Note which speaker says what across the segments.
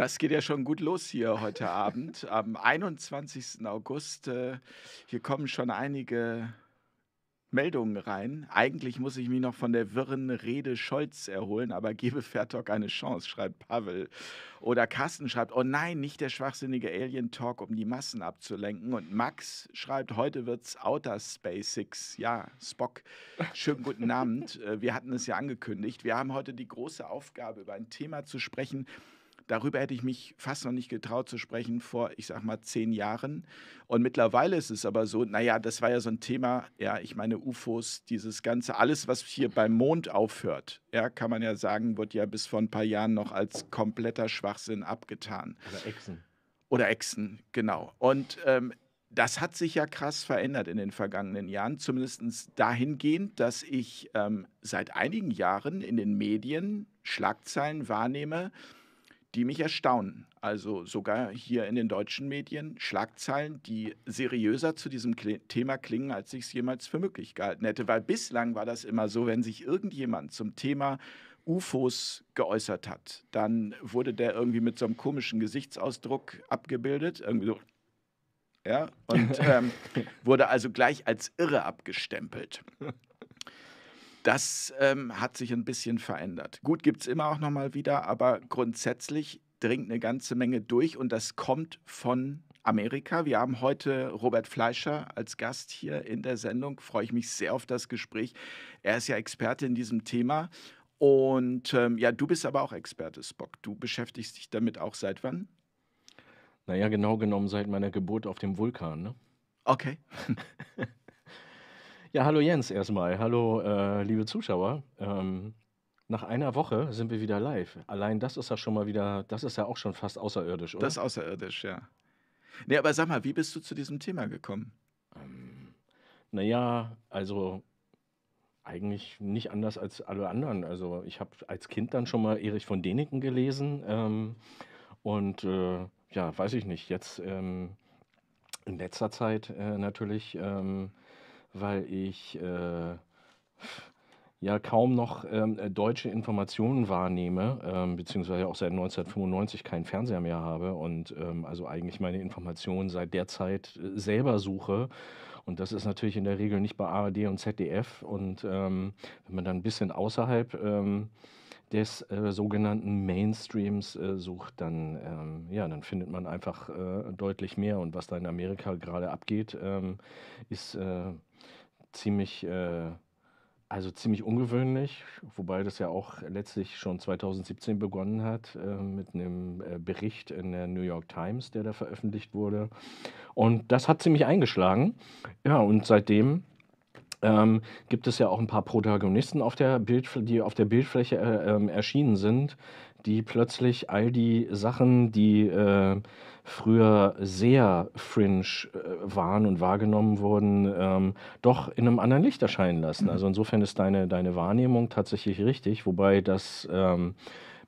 Speaker 1: Das geht ja schon gut los hier heute Abend, am 21. August. Äh, hier kommen schon einige Meldungen rein. Eigentlich muss ich mich noch von der wirren Rede Scholz erholen, aber gebe Fertok eine Chance, schreibt Pavel. Oder Carsten schreibt, oh nein, nicht der schwachsinnige Alien Talk, um die Massen abzulenken. Und Max schreibt, heute wird's Outer Spacex. Ja, Spock, schönen guten Abend. Äh, wir hatten es ja angekündigt. Wir haben heute die große Aufgabe, über ein Thema zu sprechen, Darüber hätte ich mich fast noch nicht getraut zu sprechen vor, ich sag mal, zehn Jahren. Und mittlerweile ist es aber so, naja, das war ja so ein Thema, ja, ich meine, UFOs, dieses Ganze, alles, was hier beim Mond aufhört, ja, kann man ja sagen, wird ja bis vor ein paar Jahren noch als kompletter Schwachsinn abgetan. Oder Echsen. Oder Echsen, genau. Und ähm, das hat sich ja krass verändert in den vergangenen Jahren, zumindest dahingehend, dass ich ähm, seit einigen Jahren in den Medien Schlagzeilen wahrnehme, die mich erstaunen. Also sogar hier in den deutschen Medien Schlagzeilen, die seriöser zu diesem Thema klingen, als ich es jemals für möglich gehalten hätte. Weil bislang war das immer so, wenn sich irgendjemand zum Thema UFOs geäußert hat, dann wurde der irgendwie mit so einem komischen Gesichtsausdruck abgebildet, irgendwie so, ja, und ähm, wurde also gleich als irre abgestempelt. Das ähm, hat sich ein bisschen verändert. Gut, gibt es immer auch nochmal wieder, aber grundsätzlich dringt eine ganze Menge durch und das kommt von Amerika. Wir haben heute Robert Fleischer als Gast hier in der Sendung. Freue ich mich sehr auf das Gespräch. Er ist ja Experte in diesem Thema. Und ähm, ja, du bist aber auch Experte, Spock. Du beschäftigst dich damit auch seit wann?
Speaker 2: Naja, genau genommen seit meiner Geburt auf dem Vulkan. Ne? Okay. Ja, hallo Jens erstmal. Hallo, äh, liebe Zuschauer. Ähm, nach einer Woche sind wir wieder live. Allein das ist ja schon mal wieder,
Speaker 1: das ist ja auch schon fast außerirdisch, oder? Das ist außerirdisch, ja. Nee, aber sag mal, wie bist du zu diesem Thema gekommen? Ähm, naja, also eigentlich
Speaker 2: nicht anders als alle anderen. Also ich habe als Kind dann schon mal Erich von Däniken gelesen ähm, und äh, ja, weiß ich nicht, jetzt ähm, in letzter Zeit äh, natürlich ähm, weil ich äh, ja kaum noch ähm, deutsche Informationen wahrnehme, ähm, beziehungsweise auch seit 1995 keinen Fernseher mehr habe und ähm, also eigentlich meine Informationen seit der Zeit äh, selber suche. Und das ist natürlich in der Regel nicht bei ARD und ZDF. Und ähm, wenn man dann ein bisschen außerhalb ähm, des äh, sogenannten Mainstreams äh, sucht, dann, ähm, ja, dann findet man einfach äh, deutlich mehr. Und was da in Amerika gerade abgeht, ähm, ist äh, ziemlich, äh, also ziemlich ungewöhnlich, wobei das ja auch letztlich schon 2017 begonnen hat äh, mit einem äh, Bericht in der New York Times, der da veröffentlicht wurde. Und das hat ziemlich eingeschlagen. Ja, und seitdem ähm, gibt es ja auch ein paar Protagonisten, auf der Bild, die auf der Bildfläche äh, ähm, erschienen sind, die plötzlich all die Sachen, die äh, früher sehr fringe äh, waren und wahrgenommen wurden, ähm, doch in einem anderen Licht erscheinen lassen. Mhm. Also insofern ist deine, deine Wahrnehmung tatsächlich richtig, wobei das ähm,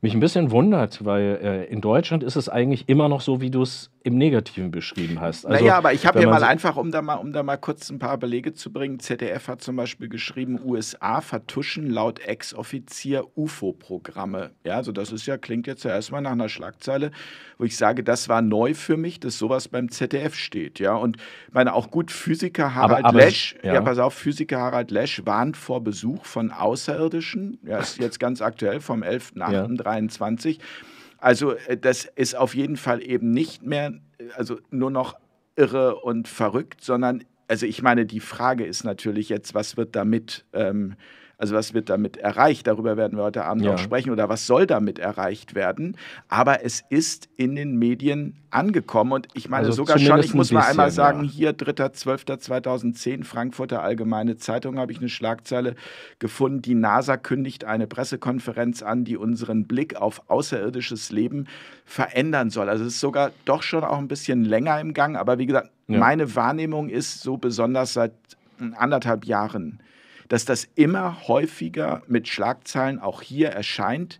Speaker 2: mich ein bisschen wundert, weil äh, in Deutschland ist es eigentlich immer noch so, wie du es im Negativen beschrieben hast. Also, naja, aber ich habe hier mal so
Speaker 1: einfach, um da mal, um da mal kurz ein paar Belege zu bringen, ZDF hat zum Beispiel geschrieben, USA vertuschen laut Ex-Offizier UFO-Programme. Ja, also das ist ja, klingt jetzt ja erstmal nach einer Schlagzeile, wo ich sage, das war neu für mich, dass sowas beim ZDF steht. Ja, und meine auch gut, Physiker Harald aber, aber, Lesch, ja. ja. pass auf, Physiker Harald Lesch warnt vor Besuch von Außerirdischen. Ja, ist jetzt ganz aktuell vom 11.8.23. Ja. Also äh, das ist auf jeden Fall eben nicht mehr, äh, also nur noch irre und verrückt, sondern, also ich meine, die Frage ist natürlich jetzt, was wird damit ähm, also was wird damit erreicht? Darüber werden wir heute Abend ja. noch sprechen oder was soll damit erreicht werden? Aber es ist in den Medien angekommen und ich meine also sogar schon, ich muss bisschen, mal einmal sagen, ja. hier 3.12.2010 Frankfurter Allgemeine Zeitung habe ich eine Schlagzeile gefunden, die NASA kündigt eine Pressekonferenz an, die unseren Blick auf außerirdisches Leben verändern soll. Also es ist sogar doch schon auch ein bisschen länger im Gang, aber wie gesagt, ja. meine Wahrnehmung ist so besonders seit anderthalb Jahren dass das immer häufiger mit Schlagzeilen auch hier erscheint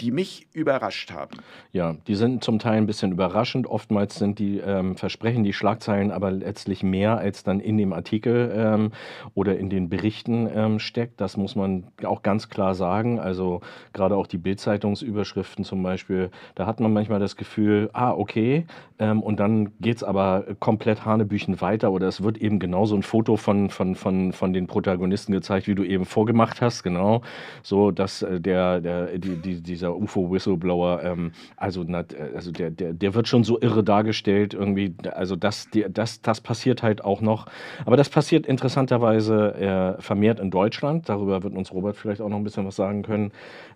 Speaker 1: die mich überrascht haben.
Speaker 2: Ja, die sind zum Teil ein bisschen überraschend. Oftmals sind die ähm, versprechen die Schlagzeilen aber letztlich mehr, als dann in dem Artikel ähm, oder in den Berichten ähm, steckt. Das muss man auch ganz klar sagen. Also gerade auch die Bildzeitungsüberschriften zum Beispiel, da hat man manchmal das Gefühl, ah okay, ähm, und dann geht es aber komplett hanebüchen weiter oder es wird eben genauso ein Foto von, von, von, von den Protagonisten gezeigt, wie du eben vorgemacht hast, genau. So, dass äh, der, der die, die, diese dieser UFO-Whistleblower, ähm, also, na, äh, also der, der, der wird schon so irre dargestellt irgendwie. Also das, die, das, das passiert halt auch noch. Aber das passiert interessanterweise äh, vermehrt in Deutschland. Darüber wird uns Robert vielleicht auch noch ein bisschen was sagen können.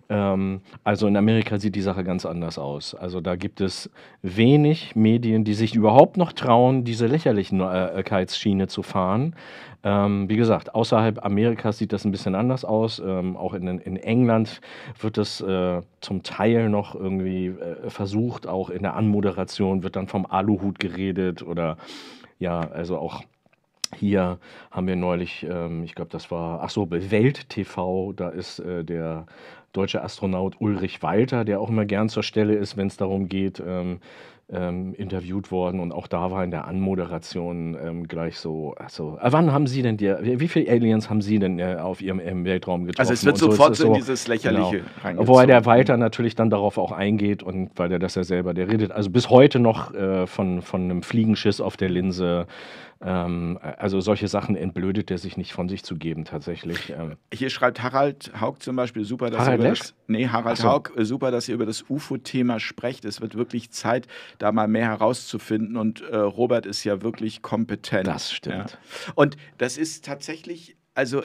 Speaker 2: Ähm, also in Amerika sieht die Sache ganz anders aus. Also da gibt es wenig Medien, die sich überhaupt noch trauen, diese Lächerlichkeitsschiene äh, äh, zu fahren. Ähm, wie gesagt, außerhalb Amerikas sieht das ein bisschen anders aus. Ähm, auch in, in, England wird das äh, zum Teil noch irgendwie äh, versucht. Auch in der Anmoderation wird dann vom Aluhut geredet oder ja, also auch hier haben wir neulich, ähm, ich glaube, das war, ach so, bei Welt TV, da ist äh, der deutsche Astronaut Ulrich Walter, der auch immer gern zur Stelle ist, wenn es darum geht, ähm, ähm, interviewt worden und auch da war in der Anmoderation ähm, gleich so, also, äh, wann haben Sie denn dir, wie viele Aliens haben Sie denn äh, auf Ihrem im Weltraum getroffen? Also es wird so, sofort so, in dieses Lächerliche genau. Wobei der Walter natürlich dann darauf auch eingeht und weil er das ja selber, der redet also bis heute noch äh, von, von einem Fliegenschiss auf der Linse, ähm, also solche Sachen entblödet er sich nicht von sich zu geben tatsächlich. Ähm.
Speaker 1: Hier schreibt Harald Haug zum Beispiel, super, dass Harald über das, nee, Harald so. Haug, äh, super, dass ihr über das UFO-Thema sprecht. Es wird wirklich Zeit, da mal mehr herauszufinden. Und äh, Robert ist ja wirklich kompetent. Das stimmt. Ja. Und das ist tatsächlich, also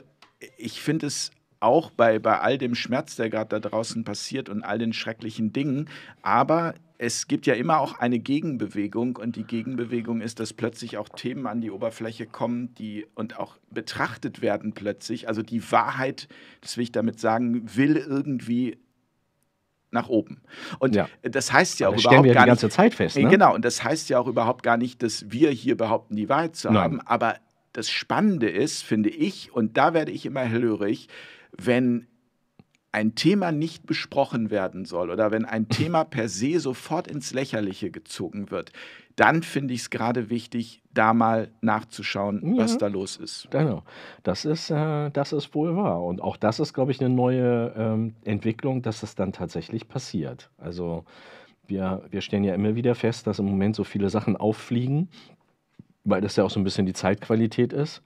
Speaker 1: ich finde es auch bei, bei all dem Schmerz, der gerade da draußen passiert und all den schrecklichen Dingen. Aber es gibt ja immer auch eine Gegenbewegung und die Gegenbewegung ist, dass plötzlich auch Themen an die Oberfläche kommen, die und auch betrachtet werden plötzlich. Also die Wahrheit, das will ich damit sagen, will irgendwie nach oben. Und ja. das heißt ja auch überhaupt wir gar die ganze nicht, Zeit fest. Ne? Genau, und das heißt ja auch überhaupt gar nicht, dass wir hier behaupten, die Wahrheit zu Nein. haben. Aber das Spannende ist, finde ich, und da werde ich immer hellhörig, wenn ein Thema nicht besprochen werden soll oder wenn ein Thema per se sofort ins Lächerliche gezogen wird, dann finde ich es gerade wichtig, da mal nachzuschauen, ja, mhm. was da los ist. Genau, das ist, äh, das ist wohl wahr. Und auch das ist,
Speaker 2: glaube ich, eine neue ähm, Entwicklung, dass das dann tatsächlich passiert. Also wir, wir stellen ja immer wieder fest, dass im Moment so viele Sachen auffliegen, weil das ja auch so ein bisschen
Speaker 1: die Zeitqualität ist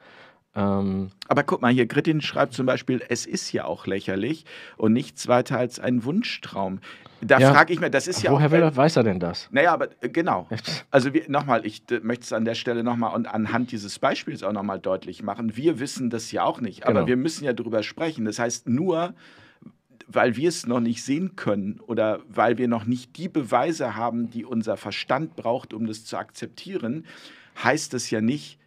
Speaker 1: ähm Aber guck mal hier, Grittin schreibt zum Beispiel, es ist ja auch lächerlich und nichts weiter als ein Wunschtraum. Da ja. frage ich mir, das ist ja. Woher auch,
Speaker 2: Woher weiß er denn das?
Speaker 1: Naja, aber äh, genau. Also nochmal, ich möchte es an der Stelle nochmal und anhand dieses Beispiels auch nochmal deutlich machen. Wir wissen das ja auch nicht, aber genau. wir müssen ja darüber sprechen. Das heißt, nur weil wir es noch nicht sehen können oder weil wir noch nicht die Beweise haben, die unser Verstand braucht, um das zu akzeptieren, heißt das ja nicht,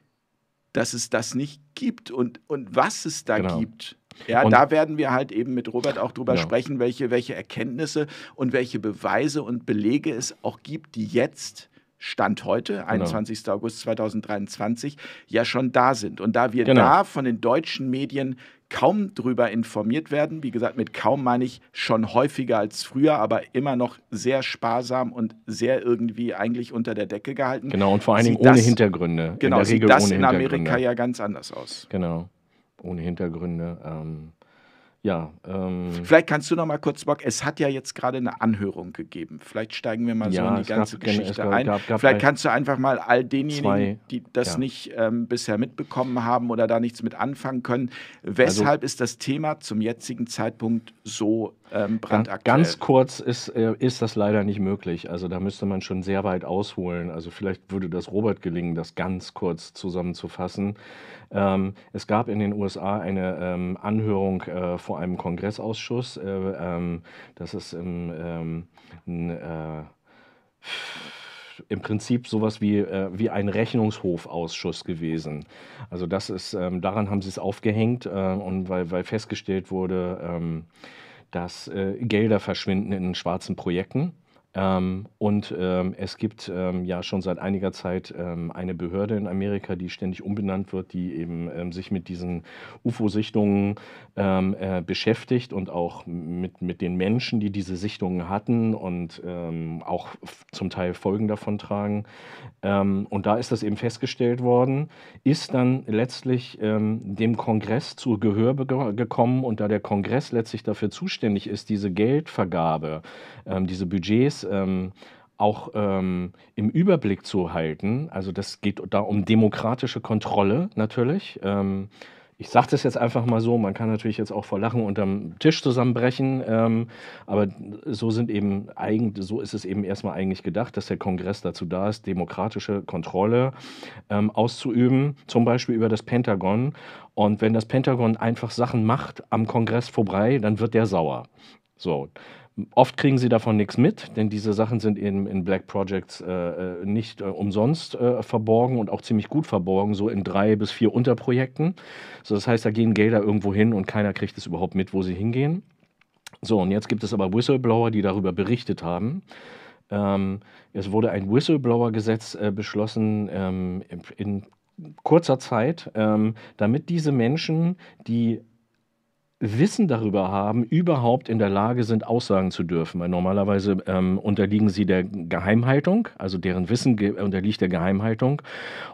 Speaker 1: dass es das nicht gibt und, und was es da genau. gibt. Ja, und da werden wir halt eben mit Robert auch drüber genau. sprechen, welche, welche Erkenntnisse und welche Beweise und Belege es auch gibt, die jetzt Stand heute, 21. Genau. August 2023, ja schon da sind. Und da wir genau. da von den deutschen Medien kaum drüber informiert werden, wie gesagt, mit kaum meine ich schon häufiger als früher, aber immer noch sehr sparsam und sehr irgendwie eigentlich unter der Decke gehalten. Genau, und vor allen Dingen ohne das, Hintergründe. Genau, in sieht das in Amerika ja ganz anders aus. Genau, ohne Hintergründe. Ähm ja. Ähm, Vielleicht kannst du noch mal kurz, Bock, es hat ja jetzt gerade eine Anhörung gegeben. Vielleicht steigen wir mal ja, so in die ganze gab, Geschichte gab, ein. Gab, Vielleicht kannst du einfach mal all denjenigen, zwei, die das ja. nicht ähm, bisher mitbekommen haben oder da nichts mit anfangen können, weshalb also, ist das Thema zum jetzigen Zeitpunkt so ähm, brandaktuell? Ganz
Speaker 2: kurz ist, äh, ist das leider nicht möglich. Also da müsste man schon sehr weit ausholen. Also vielleicht würde das Robert gelingen, das ganz kurz zusammenzufassen. Ähm, es gab in den USA eine ähm, Anhörung äh, vor einem Kongressausschuss. Äh, ähm, das ist im, ein, ähm, äh, im Prinzip sowas wie, äh, wie ein Rechnungshofausschuss gewesen. Also das ist, ähm, daran haben sie es aufgehängt äh, und weil, weil festgestellt wurde, ähm, dass äh, Gelder verschwinden in schwarzen Projekten. Ähm, und ähm, es gibt ähm, ja schon seit einiger Zeit ähm, eine Behörde in Amerika, die ständig umbenannt wird, die eben ähm, sich mit diesen UFO-Sichtungen ähm, äh, beschäftigt und auch mit, mit den Menschen, die diese Sichtungen hatten und auch zum Teil Folgen davon tragen. und da ist das eben festgestellt worden, ist dann letztlich dem Kongress zu Gehör gekommen und da der Kongress letztlich dafür zuständig ist, diese Geldvergabe, diese Budgets, ähm, auch ähm, im Überblick zu halten. Also das geht da um demokratische Kontrolle natürlich. Ähm, ich sage das jetzt einfach mal so, man kann natürlich jetzt auch vor Lachen unterm Tisch zusammenbrechen, ähm, aber so sind eben eigentlich, so ist es eben erstmal eigentlich gedacht, dass der Kongress dazu da ist, demokratische Kontrolle ähm, auszuüben, zum Beispiel über das Pentagon. Und wenn das Pentagon einfach Sachen macht am Kongress vorbei, dann wird der sauer. So, Oft kriegen sie davon nichts mit, denn diese Sachen sind in, in Black Projects äh, äh, nicht äh, umsonst äh, verborgen und auch ziemlich gut verborgen, so in drei bis vier Unterprojekten. So, das heißt, da gehen Gelder irgendwo hin und keiner kriegt es überhaupt mit, wo sie hingehen. So, und jetzt gibt es aber Whistleblower, die darüber berichtet haben. Ähm, es wurde ein Whistleblower-Gesetz äh, beschlossen ähm, in kurzer Zeit, ähm, damit diese Menschen, die Wissen darüber haben, überhaupt in der Lage sind, Aussagen zu dürfen. Weil normalerweise ähm, unterliegen sie der Geheimhaltung, also deren Wissen unterliegt der Geheimhaltung.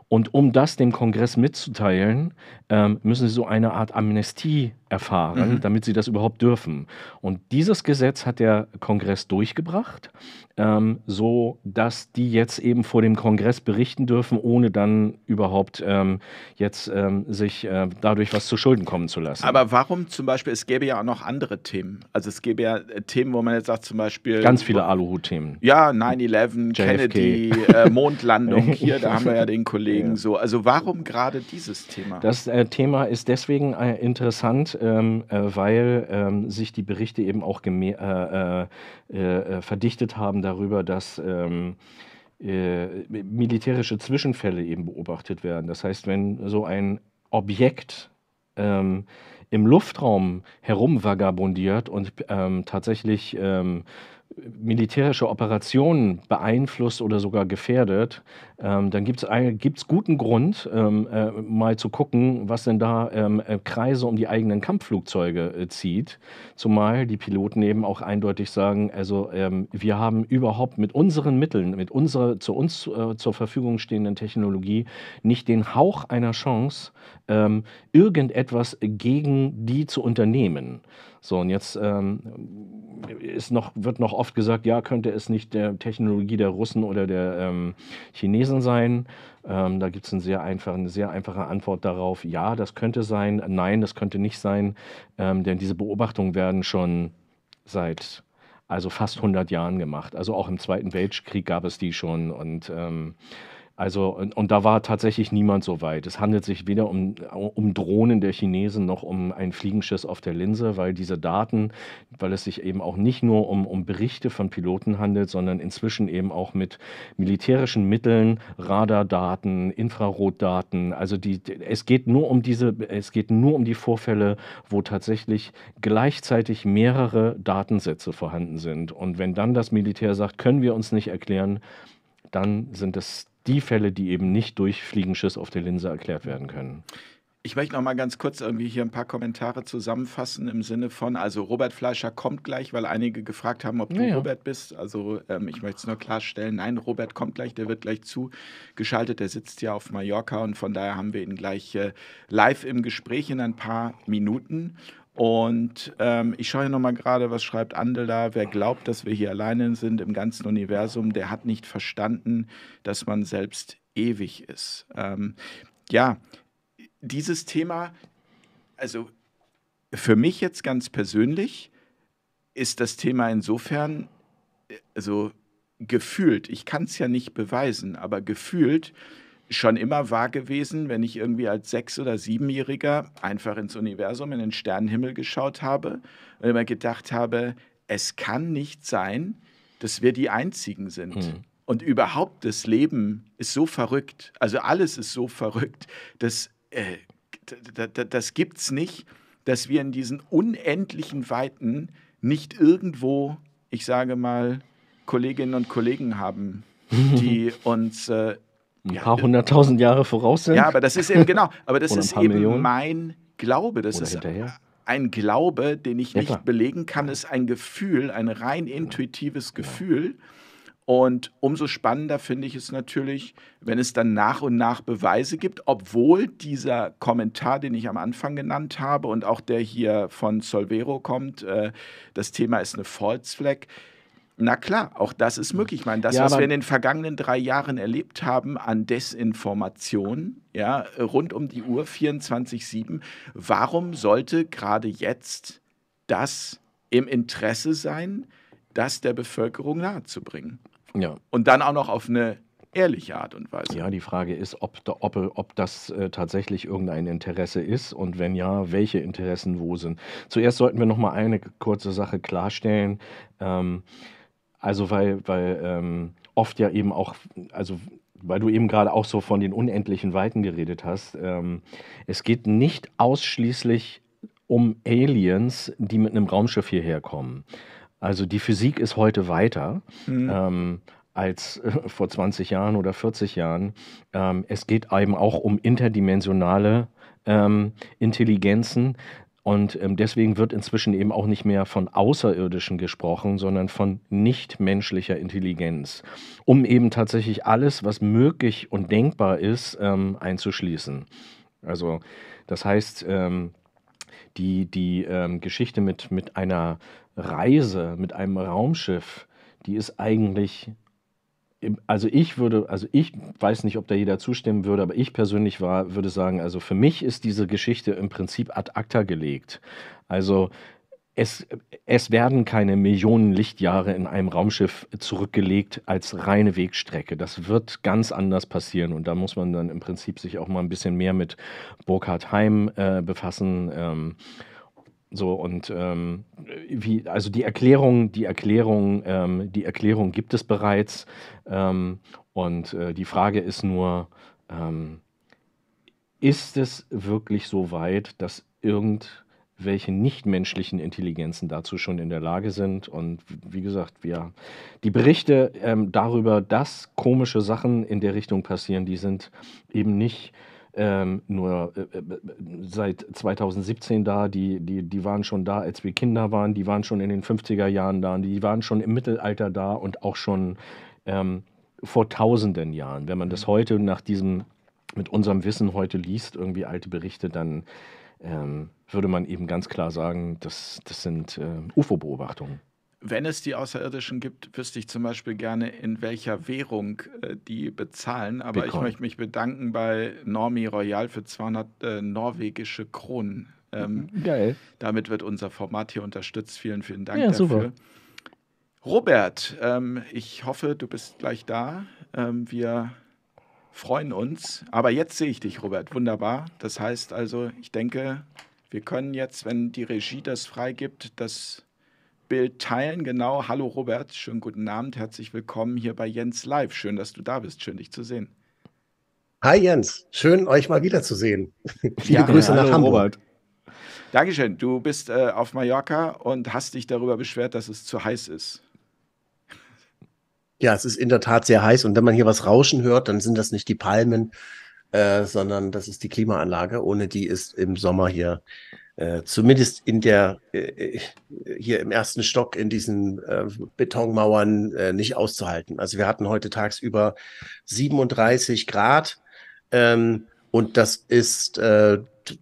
Speaker 2: Und um das dem Kongress mitzuteilen, ähm, müssen sie so eine Art Amnestie erfahren, mhm. damit sie das überhaupt dürfen. Und dieses Gesetz hat der Kongress durchgebracht, ähm, so dass die jetzt eben vor dem Kongress berichten dürfen, ohne dann überhaupt ähm, jetzt ähm, sich äh, dadurch was zu Schulden kommen zu lassen.
Speaker 1: Aber warum zum Beispiel, es gäbe ja auch noch andere Themen. Also es gäbe ja äh, Themen, wo man jetzt sagt zum Beispiel... Ganz viele
Speaker 2: Aluhut-Themen.
Speaker 1: Ja, 9-11, Kennedy, äh, Mondlandung, hier, da haben wir ja den Kollegen deswegen so. Also warum gerade dieses Thema? Das
Speaker 2: äh, Thema ist deswegen äh, interessant, ähm, äh, weil ähm, sich die Berichte eben auch äh, äh, äh, verdichtet haben darüber, dass ähm, militärische Zwischenfälle eben beobachtet werden. Das heißt, wenn so ein Objekt ähm, im Luftraum herumvagabundiert und ähm, tatsächlich ähm, militärische Operationen beeinflusst oder sogar gefährdet, ähm, dann gibt es guten Grund, ähm, äh, mal zu gucken, was denn da ähm, äh, Kreise um die eigenen Kampfflugzeuge äh, zieht. Zumal die Piloten eben auch eindeutig sagen, also ähm, wir haben überhaupt mit unseren Mitteln, mit unserer zu uns äh, zur Verfügung stehenden Technologie nicht den Hauch einer Chance, ähm, irgendetwas gegen die zu unternehmen. So, und jetzt ähm, ist noch, wird noch oft gesagt, ja, könnte es nicht der Technologie der Russen oder der ähm, Chinesen gewesen sein? Ähm, da gibt es eine sehr einfache Antwort darauf, ja, das könnte sein, nein, das könnte nicht sein, ähm, denn diese Beobachtungen werden schon seit also fast 100 Jahren gemacht. Also auch im Zweiten Weltkrieg gab es die schon und ähm, also, und, und, da war tatsächlich niemand so weit. Es handelt sich weder um, um Drohnen der Chinesen noch um ein Fliegenschiss auf der Linse, weil diese Daten, weil es sich eben auch nicht nur um, um Berichte von Piloten handelt, sondern inzwischen eben auch mit militärischen Mitteln, Radardaten, Infrarotdaten. Also die, es geht nur um diese, es geht nur um die Vorfälle, wo tatsächlich gleichzeitig mehrere Datensätze vorhanden sind. Und wenn dann das Militär sagt, können wir uns nicht erklären, dann sind es die Fälle, die eben nicht durch Fliegenschiss auf der Linse erklärt werden
Speaker 1: können. Ich möchte noch mal ganz kurz irgendwie hier ein paar Kommentare zusammenfassen im Sinne von, also Robert Fleischer kommt gleich, weil einige gefragt haben, ob du naja. Robert bist. Also ähm, ich möchte es nur klarstellen, nein, Robert kommt gleich, der wird gleich zugeschaltet, der sitzt ja auf Mallorca und von daher haben wir ihn gleich äh, live im Gespräch in ein paar Minuten. Und ähm, ich schaue hier nochmal gerade, was schreibt Andel da. Wer glaubt, dass wir hier alleine sind im ganzen Universum, der hat nicht verstanden, dass man selbst ewig ist. Ähm, ja, dieses Thema, also für mich jetzt ganz persönlich, ist das Thema insofern, also gefühlt, ich kann es ja nicht beweisen, aber gefühlt schon immer wahr gewesen, wenn ich irgendwie als Sechs- oder Siebenjähriger einfach ins Universum, in den Sternenhimmel geschaut habe und immer gedacht habe, es kann nicht sein, dass wir die Einzigen sind. Mhm. Und überhaupt das Leben ist so verrückt, also alles ist so verrückt, dass äh, das es nicht, dass wir in diesen unendlichen Weiten nicht irgendwo, ich sage mal, Kolleginnen und Kollegen haben, die uns äh, ein ja, paar
Speaker 2: hunderttausend Jahre voraus
Speaker 1: sind. Ja, aber das ist eben genau, aber das ist eben Millionen. mein Glaube. Das Oder ist hinterher ein Glaube, den ich nicht ja, belegen kann, ist ein Gefühl, ein rein genau. intuitives genau. Gefühl. Und umso spannender finde ich es natürlich, wenn es dann nach und nach Beweise gibt, obwohl dieser Kommentar, den ich am Anfang genannt habe und auch der hier von Solvero kommt, äh, das Thema ist eine False Flag, na klar, auch das ist hm. möglich. Ich meine, das, ja, was wir in den vergangenen drei Jahren erlebt haben an Desinformation, ja, rund um die Uhr 24-7, warum sollte gerade jetzt das im Interesse sein, das der Bevölkerung nahezubringen? Ja. Und dann auch noch auf eine ehrliche Art und Weise. Ja,
Speaker 2: die Frage ist, ob, ob, ob das äh, tatsächlich irgendein Interesse ist und wenn ja, welche Interessen wo sind. Zuerst sollten wir noch mal eine kurze Sache klarstellen. Ähm, also weil, weil ähm, oft ja eben auch, also weil du eben gerade auch so von den unendlichen Weiten geredet hast, ähm, es geht nicht ausschließlich um Aliens, die mit einem Raumschiff hierher kommen. Also die Physik ist heute weiter. Mhm. Ähm, als äh, vor 20 Jahren oder 40 Jahren. Ähm, es geht eben auch um interdimensionale ähm, Intelligenzen, und ähm, deswegen wird inzwischen eben auch nicht mehr von Außerirdischen gesprochen, sondern von nichtmenschlicher Intelligenz, um eben tatsächlich alles, was möglich und denkbar ist, ähm, einzuschließen. Also das heißt, ähm, die, die ähm, Geschichte mit, mit einer Reise, mit einem Raumschiff, die ist eigentlich also ich würde, also ich weiß nicht, ob da jeder zustimmen würde, aber ich persönlich war, würde sagen, also für mich ist diese Geschichte im Prinzip ad acta gelegt. Also es, es werden keine Millionen Lichtjahre in einem Raumschiff zurückgelegt als reine Wegstrecke. Das wird ganz anders passieren und da muss man dann im Prinzip sich auch mal ein bisschen mehr mit Burkhard Heim äh, befassen. Ähm, so und ähm, wie, also die Erklärung, die Erklärung, ähm, die Erklärung gibt es bereits. Ähm, und äh, die Frage ist nur, ähm, ist es wirklich so weit, dass irgendwelche nichtmenschlichen Intelligenzen dazu schon in der Lage sind? Und wie gesagt, wir die Berichte ähm, darüber, dass komische Sachen in der Richtung passieren, die sind eben nicht ähm, nur äh, äh seit 2017 da, die, die, die waren schon da, als wir Kinder waren, die waren schon in den 50er Jahren da, die waren schon im Mittelalter da und auch schon ähm, vor tausenden Jahren. Wenn man das mhm. heute nach diesem, mit unserem Wissen heute liest, irgendwie alte Berichte, dann ähm, würde man eben ganz klar sagen, das, das sind äh, UFO-Beobachtungen.
Speaker 1: Wenn es die Außerirdischen gibt, wüsste ich zum Beispiel gerne, in welcher Währung äh, die bezahlen. Aber Bitcoin. ich möchte mich bedanken bei Normi Royal für 200 äh, norwegische Kronen. Ähm, mhm. Geil. Damit wird unser Format hier unterstützt. Vielen, vielen Dank ja, dafür. Super. Robert, ähm, ich hoffe, du bist gleich da. Ähm, wir freuen uns. Aber jetzt sehe ich dich, Robert. Wunderbar. Das heißt also, ich denke, wir können jetzt, wenn die Regie das freigibt, das Bild teilen. Genau. Hallo Robert, schönen guten Abend, herzlich willkommen hier bei Jens Live. Schön, dass du da bist, schön dich zu sehen.
Speaker 3: Hi Jens, schön euch mal wiederzusehen. Viele ja, Grüße ja, nach Hamburg. Robert.
Speaker 1: Dankeschön. Du bist äh, auf Mallorca und hast dich darüber beschwert, dass es zu heiß ist.
Speaker 3: Ja, es ist in der Tat sehr heiß und wenn man hier was rauschen hört, dann sind das nicht die Palmen, äh, sondern das ist die Klimaanlage. Ohne die ist im Sommer hier äh, zumindest in der äh, äh, hier im ersten Stock in diesen äh, Betonmauern äh, nicht auszuhalten. Also wir hatten heute tagsüber 37 Grad ähm, und das ist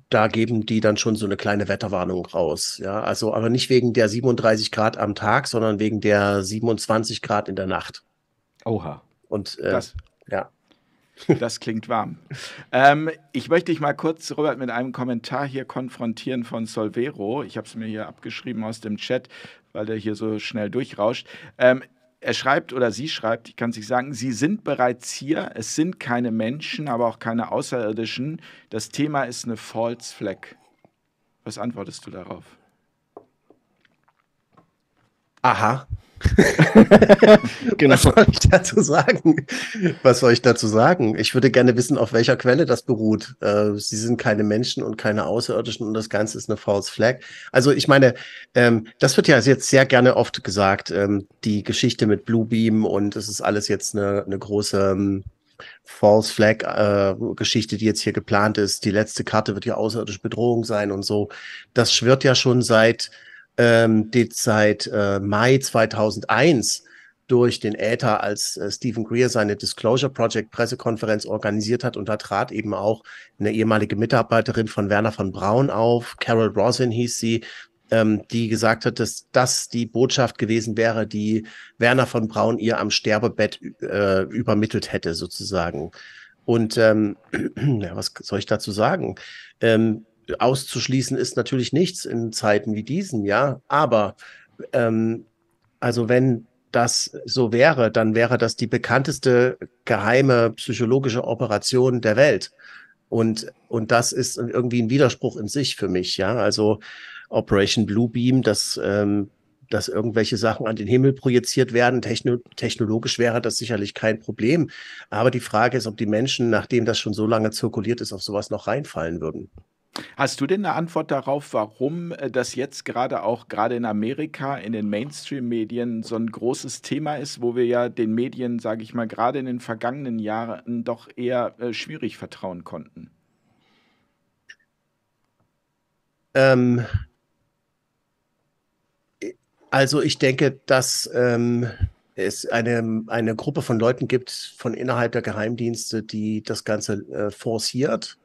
Speaker 3: da geben die dann schon so eine kleine Wetterwarnung raus. Ja, also aber nicht wegen der 37 Grad am Tag, sondern wegen der 27 Grad in der Nacht. Oha. Und das. ja. Das
Speaker 1: klingt warm. ähm, ich möchte dich mal kurz, Robert, mit einem Kommentar hier konfrontieren von Solvero. Ich habe es mir hier abgeschrieben aus dem Chat, weil der hier so schnell durchrauscht. Ähm, er schreibt oder sie schreibt, ich kann es nicht sagen, sie sind bereits hier, es sind keine Menschen, aber auch keine Außerirdischen. Das Thema ist eine False Flag. Was antwortest du darauf?
Speaker 3: Aha. genau. Was soll ich dazu sagen? Was soll ich dazu sagen? Ich würde gerne wissen, auf welcher Quelle das beruht. Äh, sie sind keine Menschen und keine Außerirdischen und das Ganze ist eine False Flag. Also ich meine, ähm, das wird ja jetzt sehr gerne oft gesagt, ähm, die Geschichte mit Bluebeam und es ist alles jetzt eine, eine große ähm, False Flag äh, Geschichte, die jetzt hier geplant ist. Die letzte Karte wird ja außerirdische Bedrohung sein und so. Das schwirrt ja schon seit ähm, die seit äh, Mai 2001 durch den Äther, als äh, Stephen Greer seine Disclosure Project Pressekonferenz organisiert hat. Und da trat eben auch eine ehemalige Mitarbeiterin von Werner von Braun auf, Carol Rosin hieß sie, ähm, die gesagt hat, dass das die Botschaft gewesen wäre, die Werner von Braun ihr am Sterbebett äh, übermittelt hätte, sozusagen. Und ähm, ja, was soll ich dazu sagen? Ähm, auszuschließen ist natürlich nichts in Zeiten wie diesen, ja. Aber ähm, also wenn das so wäre, dann wäre das die bekannteste geheime psychologische Operation der Welt. Und, und das ist irgendwie ein Widerspruch in sich für mich, ja. Also Operation Blue Beam, dass, ähm, dass irgendwelche Sachen an den Himmel projiziert werden. Techno technologisch wäre das sicherlich kein Problem. Aber die Frage ist, ob die Menschen, nachdem das schon so lange zirkuliert ist, auf sowas noch reinfallen würden.
Speaker 1: Hast du denn eine Antwort darauf, warum äh, das jetzt gerade auch gerade in Amerika in den Mainstream-Medien so ein großes Thema ist, wo wir ja den Medien, sage ich mal, gerade in den vergangenen Jahren doch eher äh, schwierig vertrauen konnten?
Speaker 3: Ähm, äh, also ich denke, dass ähm, es eine, eine Gruppe von Leuten gibt von innerhalb der Geheimdienste, die das Ganze äh, forciert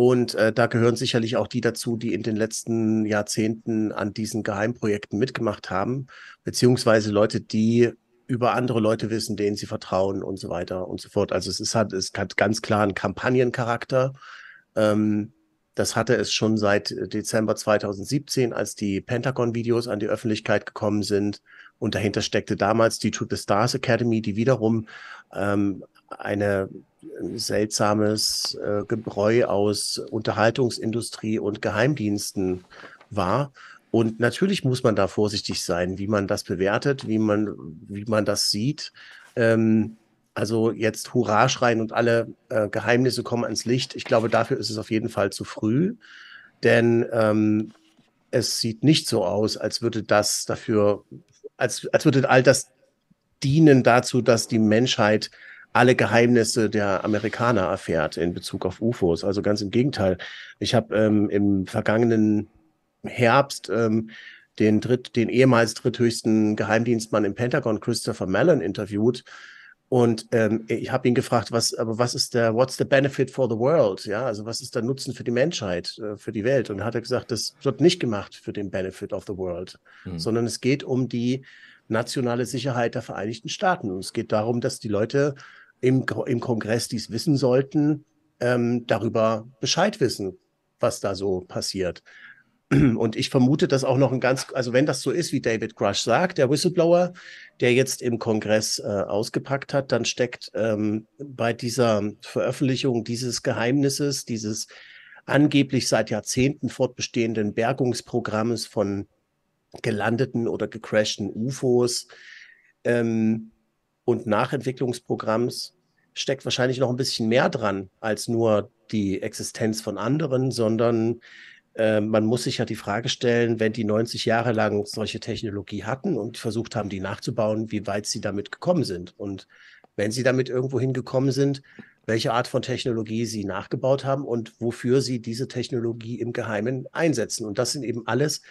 Speaker 3: und äh, da gehören sicherlich auch die dazu, die in den letzten Jahrzehnten an diesen Geheimprojekten mitgemacht haben, beziehungsweise Leute, die über andere Leute wissen, denen sie vertrauen und so weiter und so fort. Also es ist halt, es hat ganz klar einen Kampagnencharakter. Ähm, das hatte es schon seit Dezember 2017, als die Pentagon-Videos an die Öffentlichkeit gekommen sind. Und dahinter steckte damals die To the Stars Academy, die wiederum ähm, eine äh, seltsames äh, Gebräu aus Unterhaltungsindustrie und Geheimdiensten war. Und natürlich muss man da vorsichtig sein, wie man das bewertet, wie man, wie man das sieht. Ähm, also jetzt Hurra schreien und alle äh, Geheimnisse kommen ans Licht. Ich glaube, dafür ist es auf jeden Fall zu früh, denn ähm, es sieht nicht so aus, als würde das dafür als, als würde all das dienen dazu, dass die Menschheit alle Geheimnisse der Amerikaner erfährt in Bezug auf UFOs. Also ganz im Gegenteil. Ich habe ähm, im vergangenen Herbst ähm, den, dritt, den ehemals dritthöchsten Geheimdienstmann im Pentagon, Christopher Mellon, interviewt, und ähm, ich habe ihn gefragt, was, aber was ist der, what's the benefit for the world? Ja, also was ist der Nutzen für die Menschheit, äh, für die Welt? Und hat er gesagt, das wird nicht gemacht für den Benefit of the world, mhm. sondern es geht um die nationale Sicherheit der Vereinigten Staaten. Und es geht darum, dass die Leute im, im Kongress, die es wissen sollten, ähm, darüber Bescheid wissen, was da so passiert. Und ich vermute, dass auch noch ein ganz, also wenn das so ist, wie David Crush sagt, der Whistleblower, der jetzt im Kongress äh, ausgepackt hat, dann steckt ähm, bei dieser Veröffentlichung dieses Geheimnisses, dieses angeblich seit Jahrzehnten fortbestehenden Bergungsprogrammes von gelandeten oder gecrashten UFOs ähm, und Nachentwicklungsprogramms, steckt wahrscheinlich noch ein bisschen mehr dran als nur die Existenz von anderen, sondern ähm, man muss sich ja die Frage stellen, wenn die 90 Jahre lang solche Technologie hatten und versucht haben, die nachzubauen, wie weit sie damit gekommen sind. Und wenn sie damit irgendwo hingekommen sind, welche Art von Technologie sie nachgebaut haben und wofür sie diese Technologie im Geheimen einsetzen. Und das sind eben alles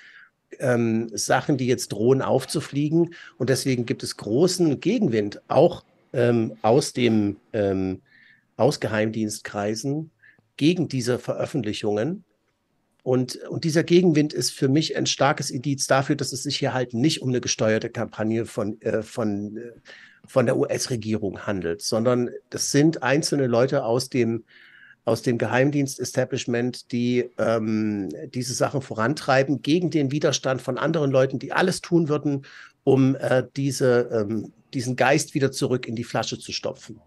Speaker 3: ähm, Sachen, die jetzt drohen aufzufliegen. Und deswegen gibt es großen Gegenwind, auch ähm, aus dem ähm, aus Geheimdienstkreisen gegen diese Veröffentlichungen, und, und dieser Gegenwind ist für mich ein starkes Indiz dafür, dass es sich hier halt nicht um eine gesteuerte Kampagne von, äh, von, äh, von der US-Regierung handelt, sondern das sind einzelne Leute aus dem, aus dem Geheimdienst-Establishment, die ähm, diese Sachen vorantreiben, gegen den Widerstand von anderen Leuten, die alles tun würden, um äh, diese, ähm, diesen Geist wieder zurück in die Flasche zu stopfen.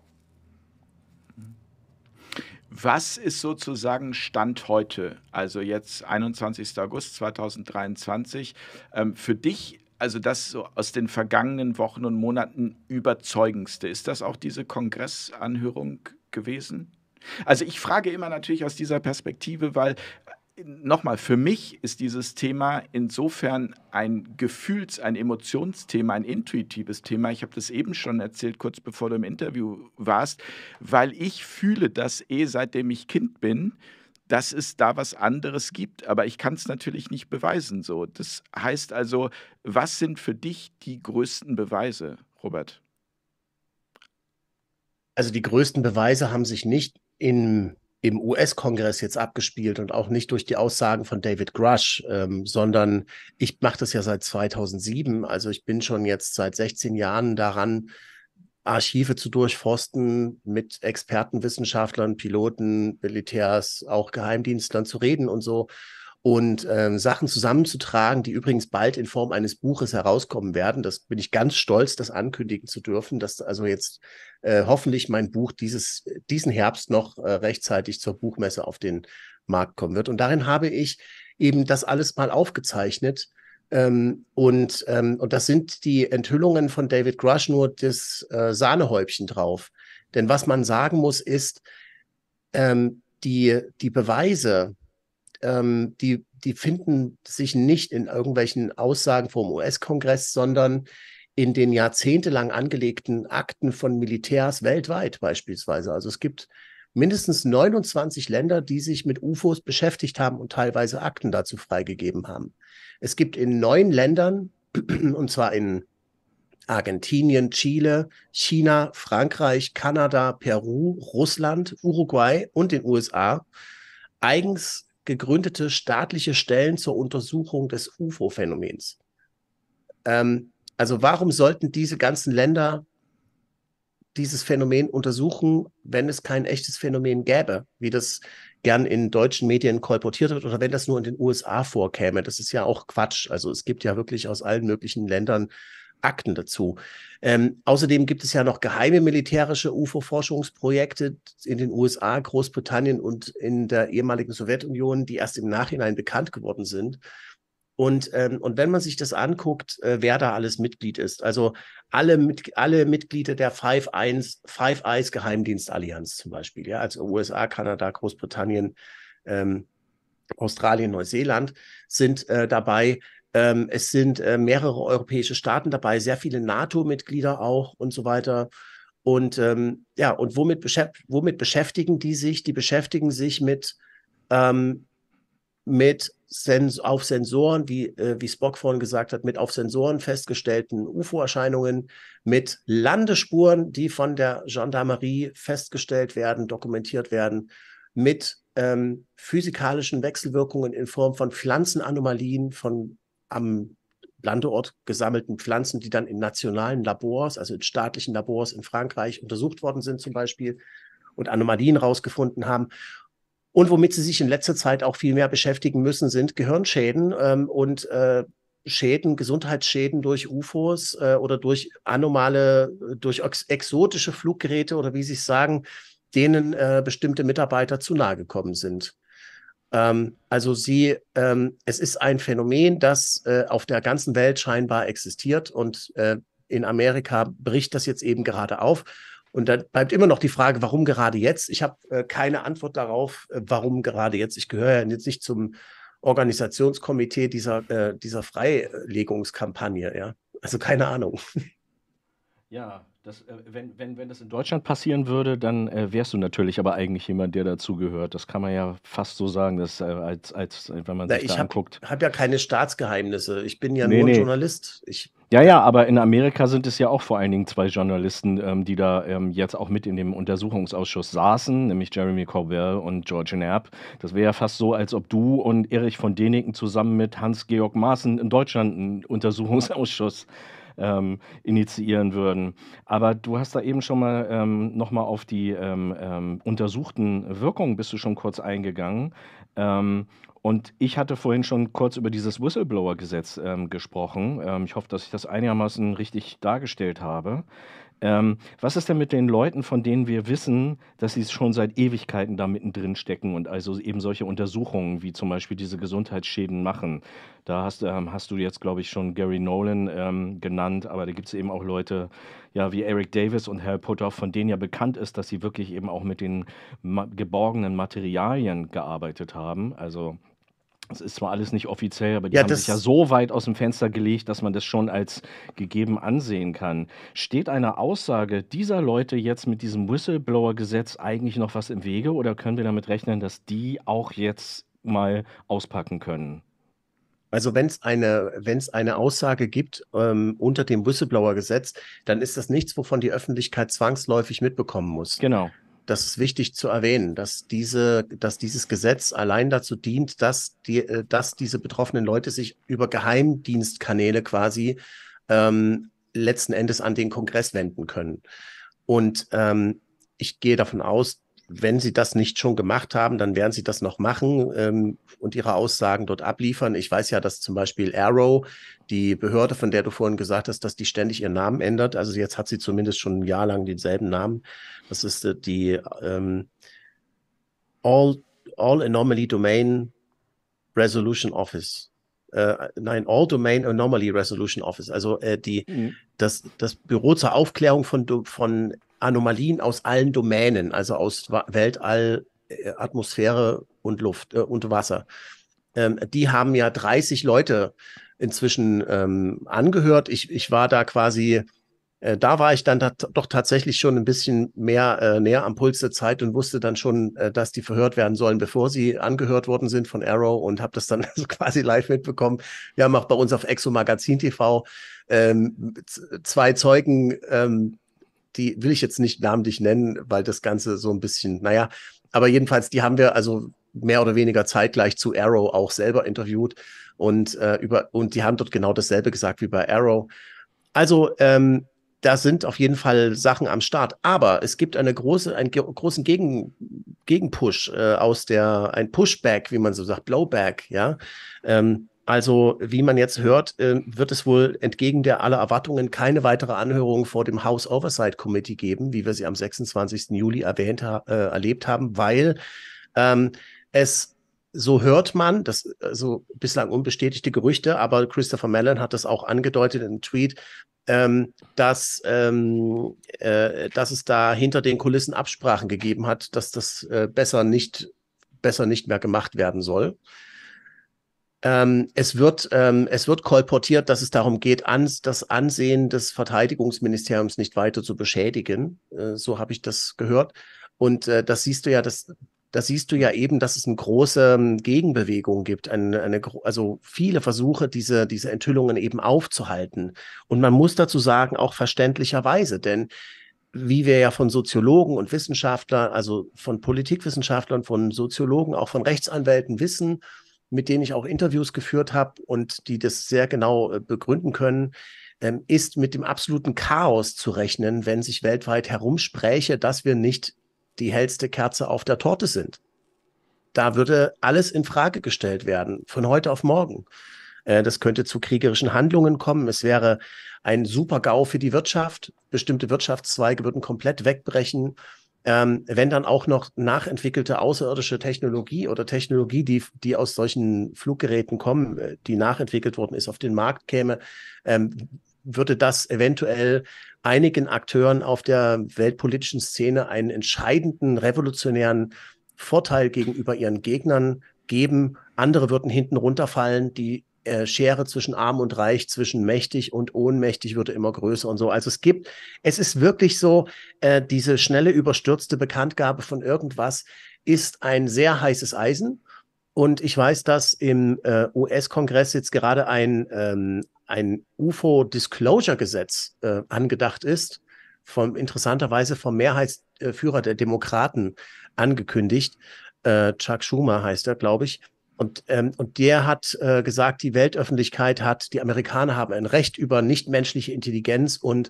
Speaker 1: Was ist sozusagen Stand heute, also jetzt 21. August 2023, ähm, für dich, also das so aus den vergangenen Wochen und Monaten überzeugendste? Ist das auch diese Kongressanhörung gewesen? Also ich frage immer natürlich aus dieser Perspektive, weil nochmal, für mich ist dieses Thema insofern ein Gefühls-, ein Emotionsthema, ein intuitives Thema. Ich habe das eben schon erzählt, kurz bevor du im Interview warst, weil ich fühle dass eh, seitdem ich Kind bin, dass es da was anderes gibt. Aber ich kann es natürlich nicht beweisen so. Das heißt also, was sind für dich die größten Beweise, Robert?
Speaker 3: Also die größten Beweise haben sich nicht in im US-Kongress jetzt abgespielt und auch nicht durch die Aussagen von David Grush, ähm, sondern ich mache das ja seit 2007. Also ich bin schon jetzt seit 16 Jahren daran, Archive zu durchforsten, mit Experten, Wissenschaftlern, Piloten, Militärs, auch Geheimdienstlern zu reden und so und ähm, Sachen zusammenzutragen, die übrigens bald in Form eines Buches herauskommen werden. Das bin ich ganz stolz, das ankündigen zu dürfen, dass also jetzt äh, hoffentlich mein Buch dieses, diesen Herbst noch äh, rechtzeitig zur Buchmesse auf den Markt kommen wird. Und darin habe ich eben das alles mal aufgezeichnet. Ähm, und, ähm, und das sind die Enthüllungen von David Grush nur das äh, Sahnehäubchen drauf. Denn was man sagen muss, ist, ähm, die, die Beweise, ähm, die, die finden sich nicht in irgendwelchen Aussagen vom US-Kongress, sondern in den jahrzehntelang angelegten Akten von Militärs weltweit beispielsweise. Also es gibt mindestens 29 Länder, die sich mit UFOs beschäftigt haben und teilweise Akten dazu freigegeben haben. Es gibt in neun Ländern, und zwar in Argentinien, Chile, China, Frankreich, Kanada, Peru, Russland, Uruguay und den USA, eigens gegründete staatliche Stellen zur Untersuchung des UFO-Phänomens. Ähm, also warum sollten diese ganzen Länder dieses Phänomen untersuchen, wenn es kein echtes Phänomen gäbe, wie das gern in deutschen Medien kolportiert wird oder wenn das nur in den USA vorkäme. Das ist ja auch Quatsch. Also es gibt ja wirklich aus allen möglichen Ländern Akten dazu. Ähm, außerdem gibt es ja noch geheime militärische UFO-Forschungsprojekte in den USA, Großbritannien und in der ehemaligen Sowjetunion, die erst im Nachhinein bekannt geworden sind. Und, ähm, und wenn man sich das anguckt, äh, wer da alles Mitglied ist, also alle, mit, alle Mitglieder der Five, Eins, Five Eyes Geheimdienstallianz zum Beispiel, ja, also USA, Kanada, Großbritannien, ähm, Australien, Neuseeland sind äh, dabei. Ähm, es sind äh, mehrere europäische Staaten dabei, sehr viele NATO-Mitglieder auch und so weiter. Und ähm, ja, und womit, beschäft womit, beschäftigen die sich? Die beschäftigen sich mit, ähm, mit Sens auf Sensoren, wie, äh, wie Spock vorhin gesagt hat, mit auf Sensoren festgestellten UFO-Erscheinungen, mit Landespuren, die von der Gendarmerie festgestellt werden, dokumentiert werden, mit ähm, physikalischen Wechselwirkungen in Form von Pflanzenanomalien, von am Landeort gesammelten Pflanzen, die dann in nationalen Labors, also in staatlichen Labors in Frankreich untersucht worden sind zum Beispiel und Anomalien rausgefunden haben. Und womit sie sich in letzter Zeit auch viel mehr beschäftigen müssen, sind Gehirnschäden ähm, und äh, Schäden, Gesundheitsschäden durch UFOs äh, oder durch anomale, äh, durch ex exotische Fluggeräte oder wie sie es sagen, denen äh, bestimmte Mitarbeiter zu nahe gekommen sind. Ähm, also sie, ähm, es ist ein Phänomen, das äh, auf der ganzen Welt scheinbar existiert und äh, in Amerika bricht das jetzt eben gerade auf. Und da bleibt immer noch die Frage, warum gerade jetzt? Ich habe äh, keine Antwort darauf, äh, warum gerade jetzt. Ich gehöre ja jetzt nicht zum Organisationskomitee dieser, äh, dieser Freilegungskampagne, ja. Also keine Ahnung.
Speaker 2: Ja, das, äh, wenn, wenn, wenn das in Deutschland passieren würde, dann äh, wärst du natürlich aber eigentlich jemand, der dazugehört. Das kann man ja fast so sagen, dass, äh, als, als, wenn man Na, sich ich da hab, anguckt.
Speaker 3: Ich habe ja keine Staatsgeheimnisse. Ich bin ja nee, nur nee. Journalist. Ich
Speaker 2: ja, ja, aber in Amerika sind es ja auch vor allen Dingen zwei Journalisten, ähm, die da ähm, jetzt auch mit in dem Untersuchungsausschuss saßen, nämlich Jeremy Corbell und George Knapp. Das wäre ja fast so, als ob du und Erich von Deniken zusammen mit Hans-Georg Maaßen in Deutschland einen Untersuchungsausschuss ähm, initiieren würden. Aber du hast da eben schon mal ähm, nochmal auf die ähm, ähm untersuchten Wirkungen bist du schon kurz eingegangen. Ähm, und ich hatte vorhin schon kurz über dieses Whistleblower-Gesetz ähm, gesprochen. Ähm, ich hoffe, dass ich das einigermaßen richtig dargestellt habe. Ähm, was ist denn mit den Leuten, von denen wir wissen, dass sie schon seit Ewigkeiten da mittendrin stecken und also eben solche Untersuchungen wie zum Beispiel diese Gesundheitsschäden machen? Da hast, ähm, hast du jetzt, glaube ich, schon Gary Nolan ähm, genannt, aber da gibt es eben auch Leute ja, wie Eric Davis und Herr Potter, von denen ja bekannt ist, dass sie wirklich eben auch mit den ma geborgenen Materialien gearbeitet haben. Also das ist zwar alles nicht offiziell, aber die ja, haben sich ja so weit aus dem Fenster gelegt, dass man das schon als gegeben ansehen kann. Steht einer Aussage dieser Leute jetzt mit diesem Whistleblower-Gesetz eigentlich noch was im Wege oder können wir damit rechnen, dass die auch jetzt mal auspacken können?
Speaker 3: Also wenn es eine, wenn's eine Aussage gibt ähm, unter dem Whistleblower-Gesetz, dann ist das nichts, wovon die Öffentlichkeit zwangsläufig mitbekommen muss. Genau das ist wichtig zu erwähnen, dass diese, dass dieses Gesetz allein dazu dient, dass die, äh, dass diese betroffenen Leute sich über Geheimdienstkanäle quasi ähm, letzten Endes an den Kongress wenden können. Und ähm, ich gehe davon aus, wenn sie das nicht schon gemacht haben, dann werden sie das noch machen ähm, und ihre Aussagen dort abliefern. Ich weiß ja, dass zum Beispiel Arrow, die Behörde, von der du vorhin gesagt hast, dass die ständig ihren Namen ändert. Also jetzt hat sie zumindest schon ein Jahr lang denselben Namen. Das ist äh, die ähm, All, All Anomaly Domain Resolution Office. Äh, nein, All Domain Anomaly Resolution Office, also äh, die, mhm. das, das Büro zur Aufklärung von, von Anomalien aus allen Domänen, also aus Weltall, äh, Atmosphäre und Luft äh, und Wasser. Ähm, die haben ja 30 Leute inzwischen ähm, angehört. Ich, ich war da quasi, äh, da war ich dann doch tatsächlich schon ein bisschen mehr äh, näher am Puls der Zeit und wusste dann schon, äh, dass die verhört werden sollen, bevor sie angehört worden sind von Arrow und habe das dann also quasi live mitbekommen. Wir haben auch bei uns auf Exo Magazin TV ähm, zwei Zeugen ähm, die will ich jetzt nicht namentlich nennen, weil das Ganze so ein bisschen, naja, aber jedenfalls, die haben wir also mehr oder weniger zeitgleich zu Arrow auch selber interviewt und äh, über und die haben dort genau dasselbe gesagt wie bei Arrow. Also ähm, da sind auf jeden Fall Sachen am Start, aber es gibt eine große, einen ge großen Gegen Gegenpush äh, aus der ein Pushback, wie man so sagt, Blowback, ja. Ähm, also, wie man jetzt hört, äh, wird es wohl entgegen der aller Erwartungen keine weitere Anhörung vor dem House Oversight Committee geben, wie wir sie am 26. Juli erwähnt, äh, erlebt haben, weil ähm, es so hört man, das so also bislang unbestätigte Gerüchte, aber Christopher Mellon hat das auch angedeutet in einem Tweet, ähm, dass, ähm, äh, dass es da hinter den Kulissen Absprachen gegeben hat, dass das äh, besser nicht besser nicht mehr gemacht werden soll. Ähm, es, wird, ähm, es wird kolportiert, dass es darum geht, ans, das Ansehen des Verteidigungsministeriums nicht weiter zu beschädigen. Äh, so habe ich das gehört. Und äh, das siehst du ja, das, das siehst du ja eben, dass es eine große ähm, Gegenbewegung gibt, eine, eine, also viele Versuche, diese, diese Enthüllungen eben aufzuhalten. Und man muss dazu sagen, auch verständlicherweise, denn wie wir ja von Soziologen und Wissenschaftlern, also von Politikwissenschaftlern, von Soziologen, auch von Rechtsanwälten wissen, mit denen ich auch Interviews geführt habe und die das sehr genau äh, begründen können, ähm, ist mit dem absoluten Chaos zu rechnen, wenn sich weltweit herumspräche, dass wir nicht die hellste Kerze auf der Torte sind. Da würde alles in Frage gestellt werden, von heute auf morgen. Äh, das könnte zu kriegerischen Handlungen kommen. Es wäre ein super GAU für die Wirtschaft. Bestimmte Wirtschaftszweige würden komplett wegbrechen ähm, wenn dann auch noch nachentwickelte außerirdische Technologie oder Technologie, die, die aus solchen Fluggeräten kommen, äh, die nachentwickelt worden ist, auf den Markt käme, ähm, würde das eventuell einigen Akteuren auf der weltpolitischen Szene einen entscheidenden revolutionären Vorteil gegenüber ihren Gegnern geben. Andere würden hinten runterfallen, die äh, Schere zwischen arm und reich, zwischen mächtig und ohnmächtig würde immer größer und so. Also es gibt, es ist wirklich so, äh, diese schnelle, überstürzte Bekanntgabe von irgendwas ist ein sehr heißes Eisen. Und ich weiß, dass im äh, US-Kongress jetzt gerade ein, ähm, ein UFO-Disclosure-Gesetz äh, angedacht ist, vom, interessanterweise vom Mehrheitsführer der Demokraten angekündigt. Äh, Chuck Schumer heißt er, glaube ich. Und, ähm, und der hat äh, gesagt, die Weltöffentlichkeit hat, die Amerikaner haben ein Recht über nichtmenschliche Intelligenz und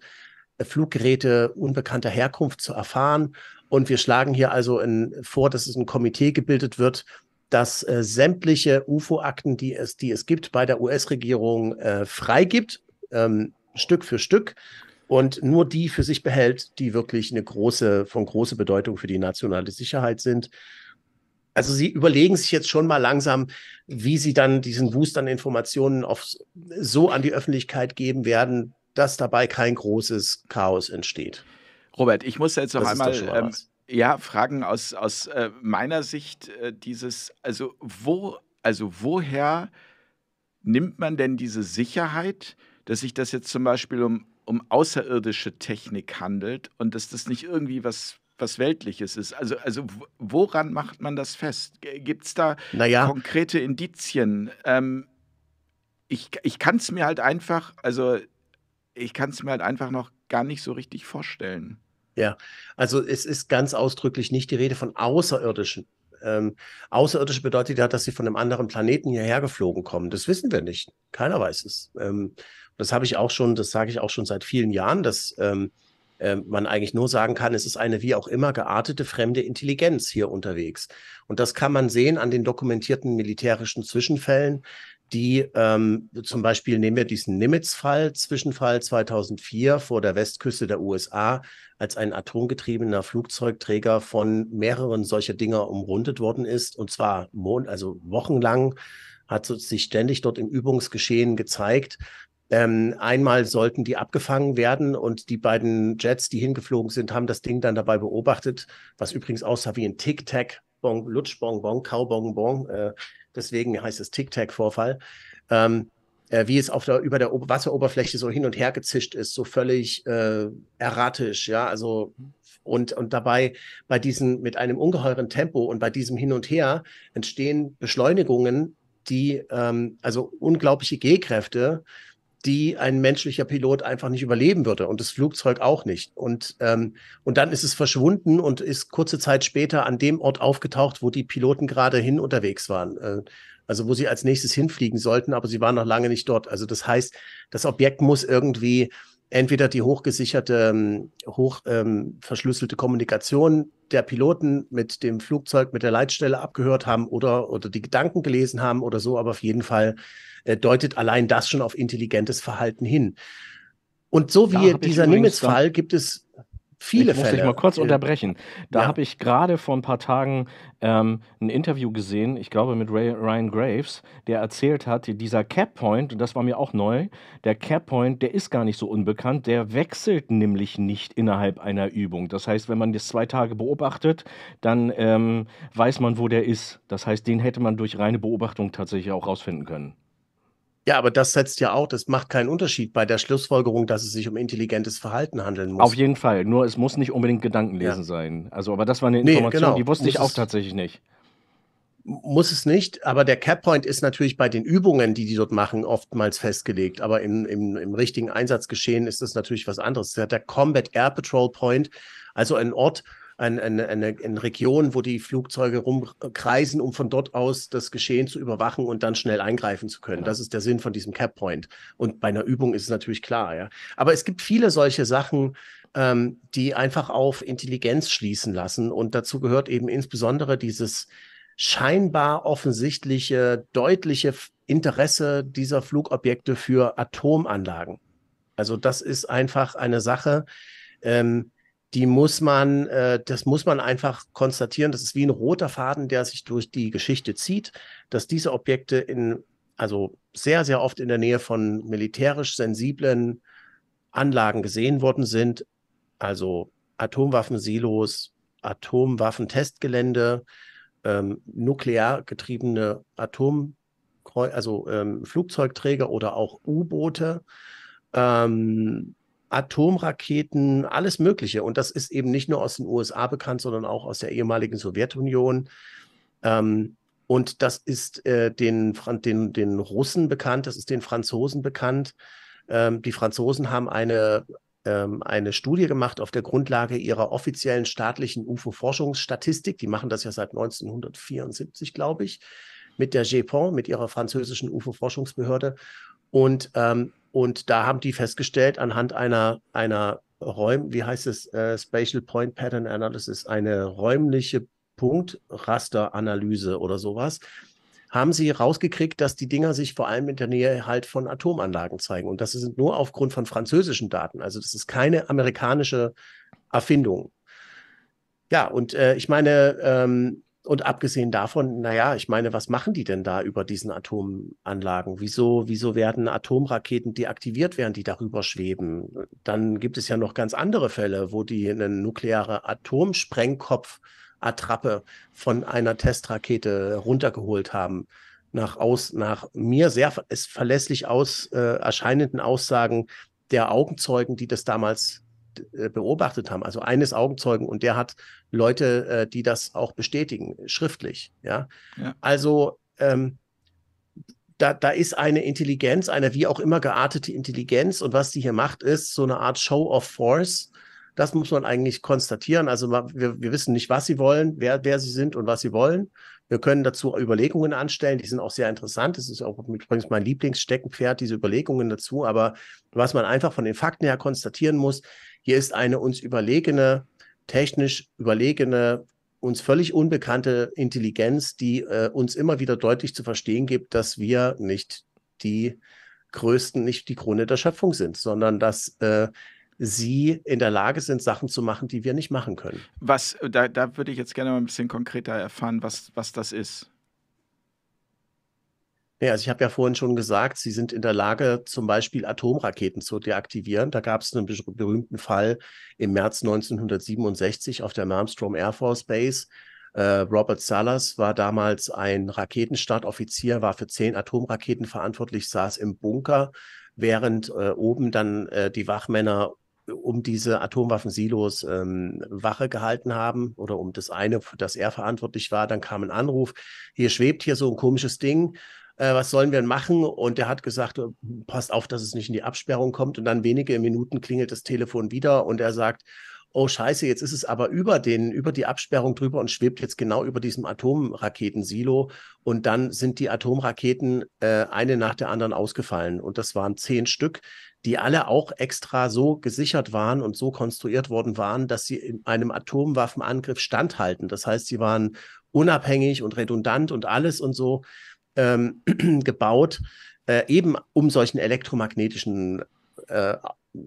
Speaker 3: äh, Fluggeräte unbekannter Herkunft zu erfahren. Und wir schlagen hier also in, vor, dass es ein Komitee gebildet wird, das äh, sämtliche UFO-Akten, die es, die es gibt, bei der US-Regierung äh, freigibt, ähm, Stück für Stück, und nur die für sich behält, die wirklich eine große, von großer Bedeutung für die nationale Sicherheit sind also sie überlegen sich jetzt schon mal langsam, wie sie dann diesen Wust an Informationen auf, so an die Öffentlichkeit geben werden, dass dabei kein großes Chaos entsteht. Robert, ich muss jetzt noch das einmal ähm, ja, fragen aus,
Speaker 1: aus äh, meiner Sicht äh, dieses, also wo, also woher nimmt man denn diese Sicherheit, dass sich das jetzt zum Beispiel um, um außerirdische Technik handelt und dass das nicht irgendwie was was Weltliches ist. Also, also woran macht man das fest? Gibt es da naja. konkrete Indizien? Ähm, ich ich kann es mir halt einfach, also ich kann es mir halt einfach noch gar nicht so richtig vorstellen.
Speaker 3: Ja, also es ist ganz ausdrücklich nicht die Rede von Außerirdischen. Ähm, Außerirdisch bedeutet ja, dass sie von einem anderen Planeten hierher geflogen kommen. Das wissen wir nicht. Keiner weiß es. Ähm, das habe ich auch schon, das sage ich auch schon seit vielen Jahren, dass ähm, äh, man eigentlich nur sagen kann, es ist eine wie auch immer geartete fremde Intelligenz hier unterwegs. Und das kann man sehen an den dokumentierten militärischen Zwischenfällen, die ähm, zum Beispiel nehmen wir diesen Nimitz-Fall, Zwischenfall 2004 vor der Westküste der USA, als ein atomgetriebener Flugzeugträger von mehreren solcher Dinger umrundet worden ist, und zwar Mond, also wochenlang hat sich ständig dort im Übungsgeschehen gezeigt, ähm, einmal sollten die abgefangen werden und die beiden Jets, die hingeflogen sind, haben das Ding dann dabei beobachtet, was übrigens aussah wie ein Tic-Tac, bong Lutsch-Bong-Bong, bon, Lutschbonbon, -Bong, äh, deswegen heißt es Tic-Tac-Vorfall. Ähm, äh, wie es auf der, über der o Wasseroberfläche so hin und her gezischt ist, so völlig äh, erratisch, ja, also und, und dabei bei diesem mit einem ungeheuren Tempo und bei diesem Hin und Her entstehen Beschleunigungen, die ähm, also unglaubliche G-Kräfte, die ein menschlicher Pilot einfach nicht überleben würde und das Flugzeug auch nicht. Und, ähm, und dann ist es verschwunden und ist kurze Zeit später an dem Ort aufgetaucht, wo die Piloten gerade hin unterwegs waren. Äh, also wo sie als nächstes hinfliegen sollten, aber sie waren noch lange nicht dort. Also das heißt, das Objekt muss irgendwie entweder die hochgesicherte, hochverschlüsselte ähm, ähm Kommunikation der Piloten mit dem Flugzeug, mit der Leitstelle abgehört haben oder, oder die Gedanken gelesen haben oder so, aber auf jeden Fall äh, deutet allein das schon auf intelligentes Verhalten hin. Und so wie dieser Nimitz-Fall gibt es viele ich Fälle. Muss ich mal kurz unterbrechen.
Speaker 2: Da ja. habe ich gerade vor ein paar Tagen ähm, ein Interview gesehen, ich glaube mit Ray, Ryan Graves, der erzählt hat, dieser Cap Point, und das war mir auch neu, der Cap Point, der ist gar nicht so unbekannt, der wechselt nämlich nicht innerhalb einer Übung. Das heißt, wenn man das zwei Tage beobachtet, dann ähm, weiß man, wo der ist. Das heißt, den hätte man
Speaker 3: durch reine Beobachtung tatsächlich auch rausfinden können. Ja, aber das setzt ja auch, das macht keinen Unterschied bei der Schlussfolgerung, dass es sich um intelligentes Verhalten handeln muss. Auf jeden Fall, nur es muss nicht unbedingt Gedankenlesen ja. sein. Also, aber das war eine Information, nee, genau. die wusste muss ich auch
Speaker 2: tatsächlich nicht.
Speaker 3: Muss es nicht, aber der Cap-Point ist natürlich bei den Übungen, die die dort machen, oftmals festgelegt. Aber im, im, im richtigen Einsatzgeschehen ist das natürlich was anderes. Der Combat Air Patrol Point, also ein Ort, ein, eine, eine, eine Region, wo die Flugzeuge rumkreisen, um von dort aus das Geschehen zu überwachen und dann schnell eingreifen zu können. Genau. Das ist der Sinn von diesem Cap Point. Und bei einer Übung ist es natürlich klar, ja. Aber es gibt viele solche Sachen, ähm, die einfach auf Intelligenz schließen lassen. Und dazu gehört eben insbesondere dieses scheinbar offensichtliche, deutliche Interesse dieser Flugobjekte für Atomanlagen. Also das ist einfach eine Sache, ähm, die muss man, äh, das muss man einfach konstatieren. Das ist wie ein roter Faden, der sich durch die Geschichte zieht, dass diese Objekte in, also sehr, sehr oft in der Nähe von militärisch sensiblen Anlagen gesehen worden sind. Also Atomwaffensilos, Atomwaffentestgelände, ähm, nuklear getriebene Atom, also ähm, Flugzeugträger oder auch U-Boote. Ähm, Atomraketen, alles Mögliche. Und das ist eben nicht nur aus den USA bekannt, sondern auch aus der ehemaligen Sowjetunion. Ähm, und das ist äh, den, den, den Russen bekannt, das ist den Franzosen bekannt. Ähm, die Franzosen haben eine, ähm, eine Studie gemacht auf der Grundlage ihrer offiziellen staatlichen UFO-Forschungsstatistik. Die machen das ja seit 1974, glaube ich, mit der GEPON, mit ihrer französischen UFO-Forschungsbehörde. Und ähm, und da haben die festgestellt, anhand einer, einer Räum, wie heißt es, äh, Spatial Point Pattern Analysis, eine räumliche Punktrasteranalyse oder sowas, haben sie rausgekriegt, dass die Dinger sich vor allem in der Nähe halt von Atomanlagen zeigen. Und das sind nur aufgrund von französischen Daten. Also das ist keine amerikanische Erfindung. Ja, und äh, ich meine, ähm, und abgesehen davon, naja, ich meine, was machen die denn da über diesen Atomanlagen? Wieso, wieso werden Atomraketen deaktiviert, während die darüber schweben? Dann gibt es ja noch ganz andere Fälle, wo die eine nukleare Atomsprengkopf-Attrappe von einer Testrakete runtergeholt haben. Nach, aus, nach mir sehr verlässlich aus, äh, erscheinenden Aussagen der Augenzeugen, die das damals äh, beobachtet haben, also eines Augenzeugen und der hat Leute, äh, die das auch bestätigen, schriftlich. Ja, ja. also ähm, da, da ist eine Intelligenz, eine wie auch immer geartete Intelligenz und was die hier macht, ist so eine Art Show of Force. Das muss man eigentlich konstatieren. Also wir, wir wissen nicht, was sie wollen, wer, wer sie sind und was sie wollen. Wir können dazu Überlegungen anstellen, die sind auch sehr interessant. Das ist auch übrigens mein Lieblingssteckenpferd, diese Überlegungen dazu. Aber was man einfach von den Fakten her konstatieren muss, hier ist eine uns überlegene, technisch überlegene, uns völlig unbekannte Intelligenz, die äh, uns immer wieder deutlich zu verstehen gibt, dass wir nicht die größten, nicht die Krone der Schöpfung sind, sondern dass äh, sie in der Lage sind, Sachen zu machen, die wir nicht machen können.
Speaker 1: Was, da, da würde ich jetzt gerne mal ein bisschen konkreter erfahren, was, was das ist.
Speaker 3: Naja, also ich habe ja vorhin schon gesagt, sie sind in der Lage, zum Beispiel Atomraketen zu deaktivieren. Da gab es einen berühmten Fall im März 1967 auf der Malmstrom Air Force Base. Äh, Robert Salas war damals ein Raketenstartoffizier, war für zehn Atomraketen verantwortlich, saß im Bunker, während äh, oben dann äh, die Wachmänner äh, um diese Atomwaffensilos ähm, Wache gehalten haben oder um das eine, für das er verantwortlich war. Dann kam ein Anruf, hier schwebt hier so ein komisches Ding äh, was sollen wir denn machen? Und er hat gesagt, äh, passt auf, dass es nicht in die Absperrung kommt. Und dann wenige Minuten klingelt das Telefon wieder und er sagt, oh scheiße, jetzt ist es aber über den, über die Absperrung drüber und schwebt jetzt genau über diesem Atomraketensilo. Und dann sind die Atomraketen äh, eine nach der anderen ausgefallen. Und das waren zehn Stück, die alle auch extra so gesichert waren und so konstruiert worden waren, dass sie in einem Atomwaffenangriff standhalten. Das heißt, sie waren unabhängig und redundant und alles und so ähm, gebaut, äh, eben um solchen elektromagnetischen äh,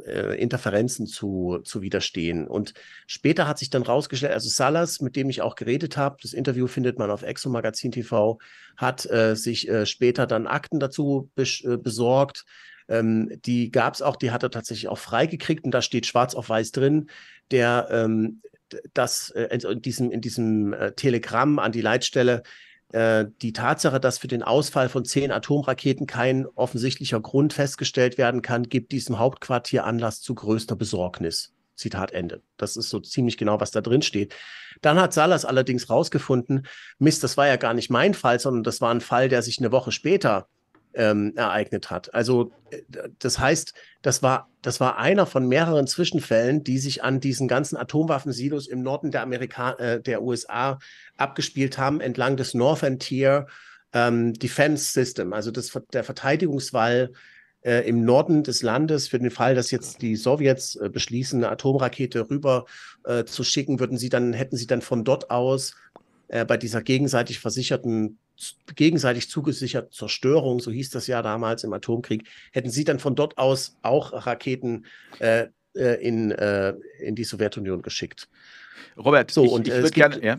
Speaker 3: äh, Interferenzen zu, zu widerstehen. Und später hat sich dann rausgestellt, also Salas, mit dem ich auch geredet habe, das Interview findet man auf Exo TV, hat äh, sich äh, später dann Akten dazu äh, besorgt. Ähm, die gab es auch, die hat er tatsächlich auch freigekriegt und da steht schwarz auf weiß drin, der ähm, das äh, in diesem, in diesem Telegramm an die Leitstelle äh, die Tatsache, dass für den Ausfall von zehn Atomraketen kein offensichtlicher Grund festgestellt werden kann, gibt diesem Hauptquartier Anlass zu größter Besorgnis. Zitat Ende. Das ist so ziemlich genau, was da drin steht. Dann hat Salas allerdings rausgefunden, Mist, das war ja gar nicht mein Fall, sondern das war ein Fall, der sich eine Woche später ähm, ereignet hat. Also äh, das heißt, das war, das war einer von mehreren Zwischenfällen, die sich an diesen ganzen Atomwaffensilos im Norden der, Amerika äh, der USA abgespielt haben, entlang des Northern Tier ähm, Defense System, also das, der Verteidigungswall äh, im Norden des Landes für den Fall, dass jetzt die Sowjets äh, beschließen, eine Atomrakete rüber äh, zu schicken, würden sie dann hätten sie dann von dort aus äh, bei dieser gegenseitig versicherten, gegenseitig zugesicherten Zerstörung, so hieß das ja damals im Atomkrieg, hätten sie dann von dort aus auch Raketen äh, äh in, äh, in die Sowjetunion geschickt. Robert, so, ich, ich würde gerne. Ja.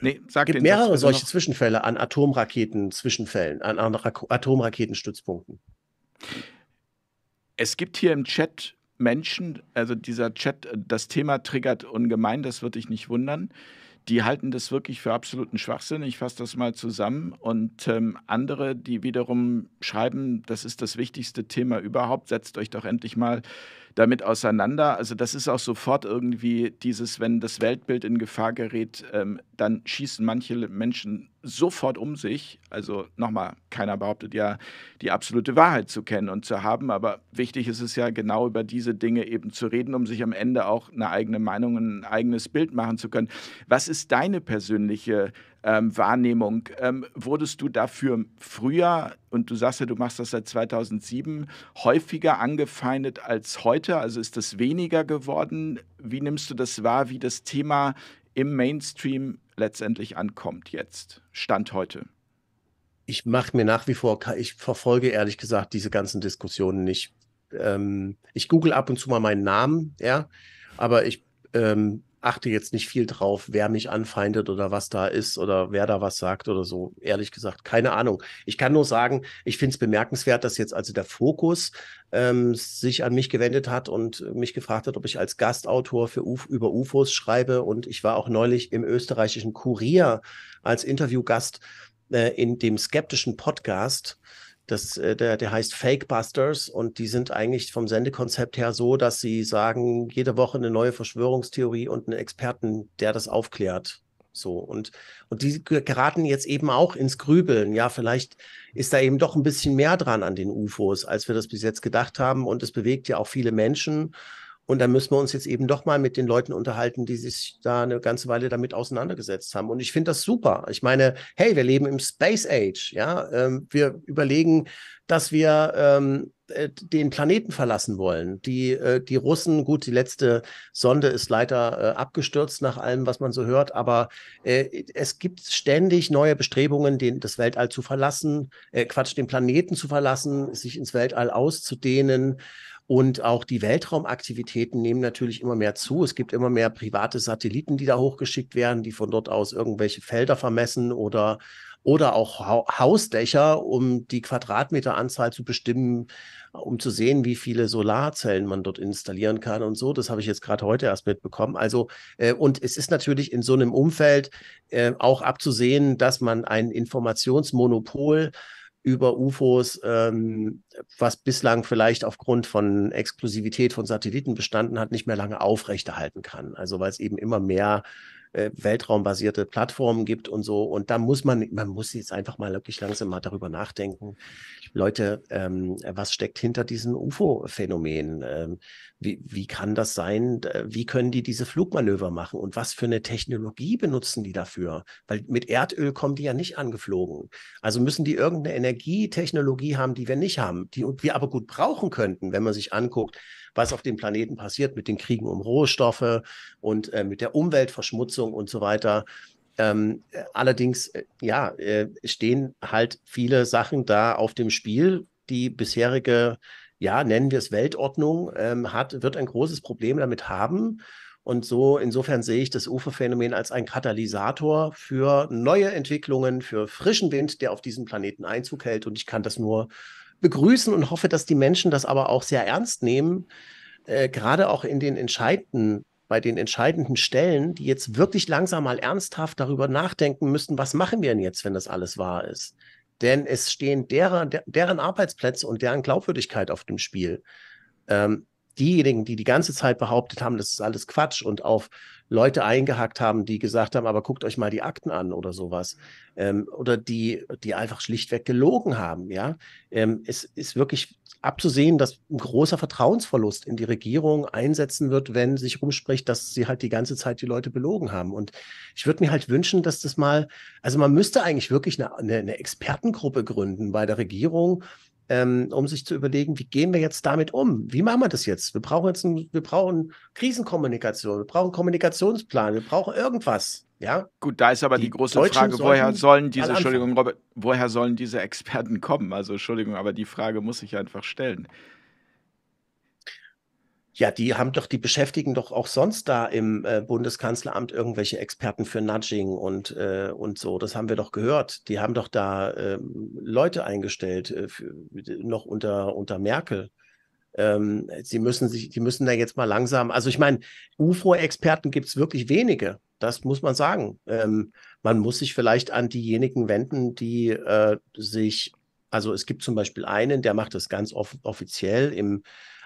Speaker 1: Nee, sag gibt mehrere also solche noch.
Speaker 3: Zwischenfälle an Atomraketen, Zwischenfällen, an, an Atomraketenstützpunkten.
Speaker 1: Es gibt hier im Chat Menschen, also dieser Chat, das Thema triggert ungemein, das würde ich nicht wundern die halten das wirklich für absoluten Schwachsinn. Ich fasse das mal zusammen. Und ähm, andere, die wiederum schreiben, das ist das wichtigste Thema überhaupt, setzt euch doch endlich mal damit auseinander. Also das ist auch sofort irgendwie dieses, wenn das Weltbild in Gefahr gerät, ähm, dann schießen manche Menschen sofort um sich. Also nochmal, keiner behauptet ja, die absolute Wahrheit zu kennen und zu haben, aber wichtig ist es ja genau über diese Dinge eben zu reden, um sich am Ende auch eine eigene Meinung, ein eigenes Bild machen zu können. Was ist deine persönliche ähm, Wahrnehmung. Ähm, wurdest du dafür früher, und du sagst ja, du machst das seit 2007, häufiger angefeindet als heute? Also ist das weniger geworden? Wie nimmst du das wahr, wie das Thema im Mainstream letztendlich ankommt jetzt, Stand heute?
Speaker 3: Ich mache mir nach wie vor, ich verfolge ehrlich gesagt diese ganzen Diskussionen nicht. Ähm, ich google ab und zu mal meinen Namen, ja, aber ich ähm, achte jetzt nicht viel drauf, wer mich anfeindet oder was da ist oder wer da was sagt oder so. Ehrlich gesagt, keine Ahnung. Ich kann nur sagen, ich finde es bemerkenswert, dass jetzt also der Fokus ähm, sich an mich gewendet hat und mich gefragt hat, ob ich als Gastautor für Uf über UFOs schreibe. Und ich war auch neulich im österreichischen Kurier als Interviewgast äh, in dem skeptischen Podcast. Das, äh, der, der heißt Fake Busters und die sind eigentlich vom Sendekonzept her so, dass sie sagen, jede Woche eine neue Verschwörungstheorie und einen Experten, der das aufklärt. So und, und die geraten jetzt eben auch ins Grübeln. Ja, vielleicht ist da eben doch ein bisschen mehr dran an den UFOs, als wir das bis jetzt gedacht haben. Und es bewegt ja auch viele Menschen. Und da müssen wir uns jetzt eben doch mal mit den Leuten unterhalten, die sich da eine ganze Weile damit auseinandergesetzt haben. Und ich finde das super. Ich meine, hey, wir leben im Space Age. Ja, ähm, wir überlegen, dass wir ähm, äh, den Planeten verlassen wollen. Die, äh, die Russen, gut, die letzte Sonde ist leider äh, abgestürzt nach allem, was man so hört, aber äh, es gibt ständig neue Bestrebungen, den, das Weltall zu verlassen, äh, Quatsch, den Planeten zu verlassen, sich ins Weltall auszudehnen. Und auch die Weltraumaktivitäten nehmen natürlich immer mehr zu. Es gibt immer mehr private Satelliten, die da hochgeschickt werden, die von dort aus irgendwelche Felder vermessen oder oder auch Hausdächer, um die Quadratmeteranzahl zu bestimmen, um zu sehen, wie viele Solarzellen man dort installieren kann und so. Das habe ich jetzt gerade heute erst mitbekommen. Also, äh, und es ist natürlich in so einem Umfeld äh, auch abzusehen, dass man ein Informationsmonopol über UFOs, ähm, was bislang vielleicht aufgrund von Exklusivität von Satelliten bestanden hat, nicht mehr lange aufrechterhalten kann. Also weil es eben immer mehr äh, weltraumbasierte Plattformen gibt und so. Und da muss man, man muss jetzt einfach mal wirklich langsam mal darüber nachdenken. Leute, ähm, was steckt hinter diesem UFO-Phänomen? Ähm, wie, wie kann das sein? Wie können die diese Flugmanöver machen? Und was für eine Technologie benutzen die dafür? Weil mit Erdöl kommen die ja nicht angeflogen. Also müssen die irgendeine Energietechnologie haben, die wir nicht haben, die wir aber gut brauchen könnten, wenn man sich anguckt, was auf dem Planeten passiert mit den Kriegen um Rohstoffe und äh, mit der Umweltverschmutzung und so weiter. Ähm, äh, allerdings, äh, ja, äh, stehen halt viele Sachen da auf dem Spiel. Die bisherige, ja, nennen wir es Weltordnung, ähm, hat, wird ein großes Problem damit haben. Und so, insofern sehe ich das UFO-Phänomen als einen Katalysator für neue Entwicklungen, für frischen Wind, der auf diesem Planeten Einzug hält. Und ich kann das nur begrüßen und hoffe, dass die Menschen das aber auch sehr ernst nehmen, äh, gerade auch in den entscheidenden bei den entscheidenden Stellen, die jetzt wirklich langsam mal ernsthaft darüber nachdenken müssten, was machen wir denn jetzt, wenn das alles wahr ist? Denn es stehen derer, deren Arbeitsplätze und deren Glaubwürdigkeit auf dem Spiel. Ähm, diejenigen, die die ganze Zeit behauptet haben, das ist alles Quatsch und auf Leute eingehackt haben, die gesagt haben, aber guckt euch mal die Akten an oder sowas. Ähm, oder die, die einfach schlichtweg gelogen haben, ja. Ähm, es ist wirklich abzusehen, dass ein großer Vertrauensverlust in die Regierung einsetzen wird, wenn sich rumspricht, dass sie halt die ganze Zeit die Leute belogen haben. Und ich würde mir halt wünschen, dass das mal, also man müsste eigentlich wirklich eine, eine, eine Expertengruppe gründen bei der Regierung, ähm, um sich zu überlegen, wie gehen wir jetzt damit um? Wie machen wir das jetzt? Wir brauchen jetzt ein, wir brauchen Krisenkommunikation, wir brauchen Kommunikationsplan, wir brauchen irgendwas.
Speaker 1: Ja? Gut, da ist aber die, die große Deutschen Frage, woher sollen diese, Entschuldigung, Robert, woher sollen diese Experten kommen? Also Entschuldigung, aber die Frage muss ich einfach stellen.
Speaker 3: Ja, die haben doch, die beschäftigen doch auch sonst da im äh, Bundeskanzleramt irgendwelche Experten für Nudging und, äh, und so. Das haben wir doch gehört. Die haben doch da ähm, Leute eingestellt, äh, für, noch unter, unter Merkel. Ähm, sie müssen sich, die müssen da jetzt mal langsam, also ich meine, UFO-Experten gibt es wirklich wenige. Das muss man sagen. Ähm, man muss sich vielleicht an diejenigen wenden, die äh, sich, also es gibt zum Beispiel einen, der macht das ganz off offiziell im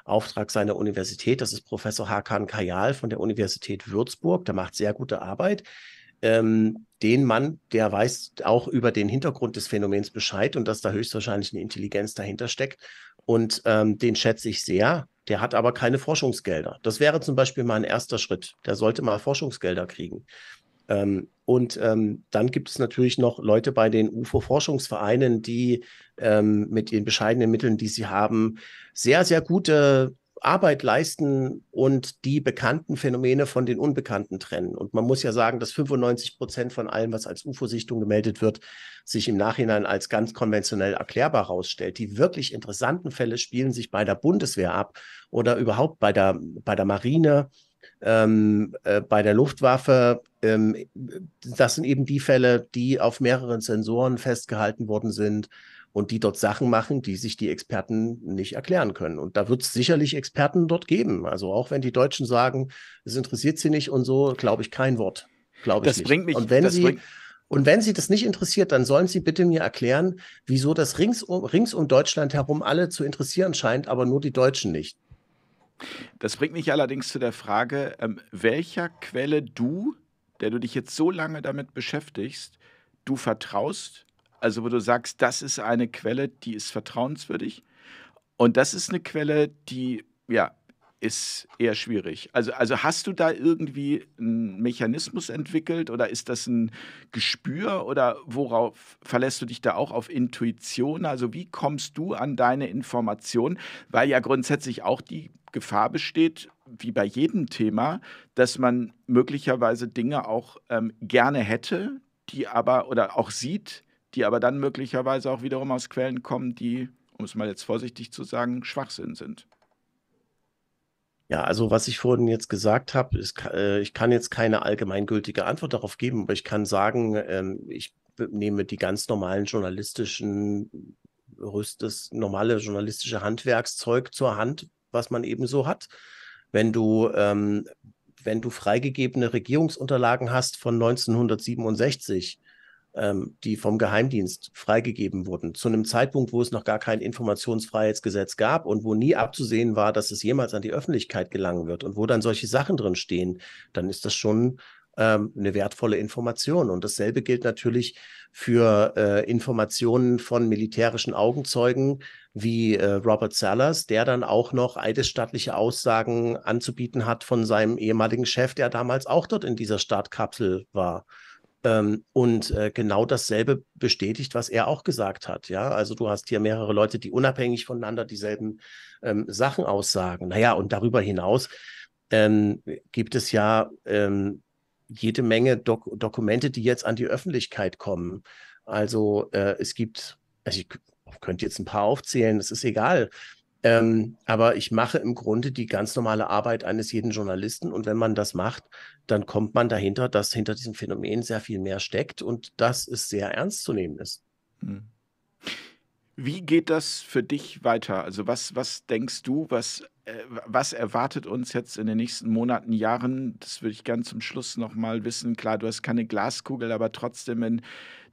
Speaker 3: Auftrag seiner Universität. Das ist Professor Hakan Kayal von der Universität Würzburg. Der macht sehr gute Arbeit. Ähm, den Mann, der weiß auch über den Hintergrund des Phänomens Bescheid und dass da höchstwahrscheinlich eine Intelligenz dahinter steckt. Und ähm, den schätze ich sehr. Der hat aber keine Forschungsgelder. Das wäre zum Beispiel mal ein erster Schritt. Der sollte mal Forschungsgelder kriegen. Ähm, und ähm, dann gibt es natürlich noch Leute bei den UFO-Forschungsvereinen, die ähm, mit den bescheidenen Mitteln, die sie haben, sehr, sehr gute Arbeit leisten und die bekannten Phänomene von den Unbekannten trennen. Und man muss ja sagen, dass 95 Prozent von allem, was als UFO-Sichtung gemeldet wird, sich im Nachhinein als ganz konventionell erklärbar herausstellt. Die wirklich interessanten Fälle spielen sich bei der Bundeswehr ab oder überhaupt bei der, bei der Marine. Ähm, äh, bei der Luftwaffe, ähm, das sind eben die Fälle, die auf mehreren Sensoren festgehalten worden sind und die dort Sachen machen, die sich die Experten nicht erklären können. Und da wird es sicherlich Experten dort geben. Also auch wenn die Deutschen sagen, es interessiert sie nicht und so, glaube ich kein Wort. Glaube ich das nicht. bringt mich. Und wenn sie und wenn Sie das nicht interessiert, dann sollen Sie bitte mir erklären, wieso das rings um, rings um Deutschland herum alle zu interessieren scheint, aber nur die Deutschen nicht. Das bringt mich allerdings zu der Frage, ähm, welcher Quelle du
Speaker 1: der du dich jetzt so lange damit beschäftigst, du vertraust, also wo du sagst, das ist eine Quelle, die ist vertrauenswürdig. Und das ist eine Quelle, die, ja, ist eher schwierig. Also, also hast du da irgendwie einen Mechanismus entwickelt oder ist das ein Gespür oder worauf verlässt du dich da auch auf Intuition? Also wie kommst du an deine Informationen? Weil ja grundsätzlich auch die Gefahr besteht, wie bei jedem Thema, dass man möglicherweise Dinge auch ähm, gerne hätte, die aber oder auch sieht, die aber dann möglicherweise auch wiederum aus Quellen kommen, die, um es mal jetzt vorsichtig zu sagen, Schwachsinn sind.
Speaker 3: Ja, also was ich vorhin jetzt gesagt habe, ist, äh, ich kann jetzt keine allgemeingültige Antwort darauf geben, aber ich kann sagen, ähm, ich nehme die ganz normalen journalistischen, das normale journalistische Handwerkszeug zur Hand, was man eben so hat wenn du, ähm, wenn du freigegebene Regierungsunterlagen hast von 1967, ähm, die vom Geheimdienst freigegeben wurden, zu einem Zeitpunkt, wo es noch gar kein Informationsfreiheitsgesetz gab und wo nie abzusehen war, dass es jemals an die Öffentlichkeit gelangen wird und wo dann solche Sachen drin stehen, dann ist das schon ähm, eine wertvolle Information. Und dasselbe gilt natürlich für äh, Informationen von militärischen Augenzeugen wie äh, Robert Sellers, der dann auch noch eidesstattliche Aussagen anzubieten hat von seinem ehemaligen Chef, der damals auch dort in dieser Startkapsel war. Ähm, und äh, genau dasselbe bestätigt, was er auch gesagt hat. Ja, also du hast hier mehrere Leute, die unabhängig voneinander dieselben ähm, Sachen aussagen. Naja, und darüber hinaus ähm, gibt es ja ähm, jede Menge Dok Dokumente, die jetzt an die Öffentlichkeit kommen. Also äh, es gibt, also ich könnte jetzt ein paar aufzählen, es ist egal. Ähm, aber ich mache im Grunde die ganz normale Arbeit eines jeden Journalisten. Und wenn man das macht, dann kommt man dahinter, dass hinter diesem Phänomen sehr viel mehr steckt und dass es sehr ernst zu nehmen ist. Hm.
Speaker 1: Wie geht das für dich weiter? Also was, was denkst du, was äh, was erwartet uns jetzt in den nächsten Monaten, Jahren? Das würde ich gerne zum Schluss nochmal wissen. Klar, du hast keine Glaskugel, aber trotzdem, wenn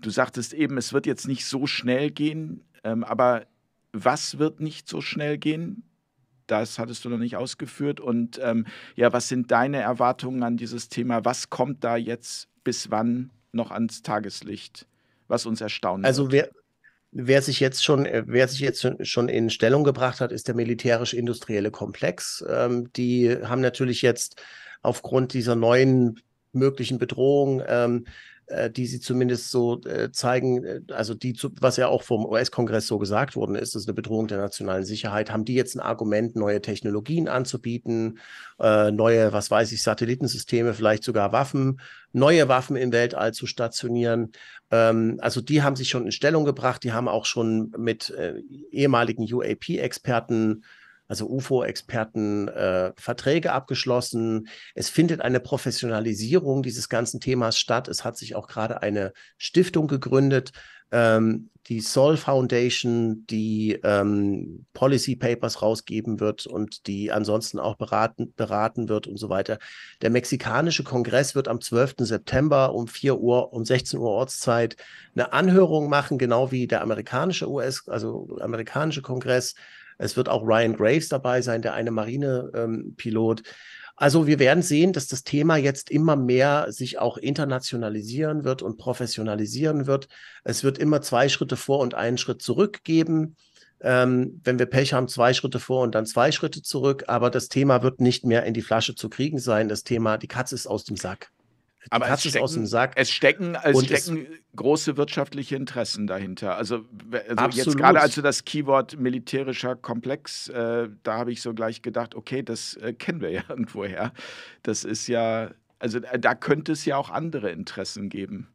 Speaker 1: du sagtest eben, es wird jetzt nicht so schnell gehen, ähm, aber was wird nicht so schnell gehen? Das hattest du noch nicht ausgeführt. Und ähm, ja, was sind deine Erwartungen an dieses Thema? Was kommt da jetzt bis wann noch ans Tageslicht, was uns erstaunt? Also,
Speaker 3: wird? wer Wer sich jetzt schon, äh, wer sich jetzt schon in Stellung gebracht hat, ist der militärisch-industrielle Komplex. Ähm, die haben natürlich jetzt aufgrund dieser neuen möglichen Bedrohung ähm, äh, die sie zumindest so äh, zeigen, äh, also die, was ja auch vom US-Kongress so gesagt worden ist, das ist eine Bedrohung der nationalen Sicherheit, haben die jetzt ein Argument, neue Technologien anzubieten, neue, was weiß ich, Satellitensysteme, vielleicht sogar Waffen, neue Waffen im Weltall zu stationieren. Ähm, also die haben sich schon in Stellung gebracht, die haben auch schon mit ehemaligen UAP-Experten äh, also UFO-Experten, äh, Verträge abgeschlossen. Es findet eine Professionalisierung dieses ganzen Themas statt. Es hat sich auch gerade eine Stiftung gegründet, ähm, die Sol Foundation, die ähm, Policy Papers rausgeben wird und die ansonsten auch beraten, beraten wird und so weiter. Der mexikanische Kongress wird am 12. September um 4 Uhr, um 16 Uhr Ortszeit eine Anhörung machen, genau wie der amerikanische US, also amerikanische Kongress. Es wird auch Ryan Graves dabei sein, der eine Marinepilot. Ähm, also wir werden sehen, dass das Thema jetzt immer mehr sich auch internationalisieren wird und professionalisieren wird. Es wird immer zwei Schritte vor und einen Schritt zurück geben. Ähm, wenn wir Pech haben, zwei Schritte vor und dann zwei Schritte zurück. Aber das Thema wird nicht mehr in die Flasche zu kriegen sein. Das Thema, die Katze ist aus dem Sack.
Speaker 1: Aber Katze stecken, aus dem
Speaker 3: Sack. Es stecken, es und stecken
Speaker 1: es große wirtschaftliche Interessen dahinter. Also, also jetzt gerade also das Keyword militärischer Komplex, äh, da habe ich so gleich gedacht, okay, das äh, kennen wir ja irgendwoher. Das ist ja, also äh, da könnte
Speaker 3: es ja auch andere Interessen geben.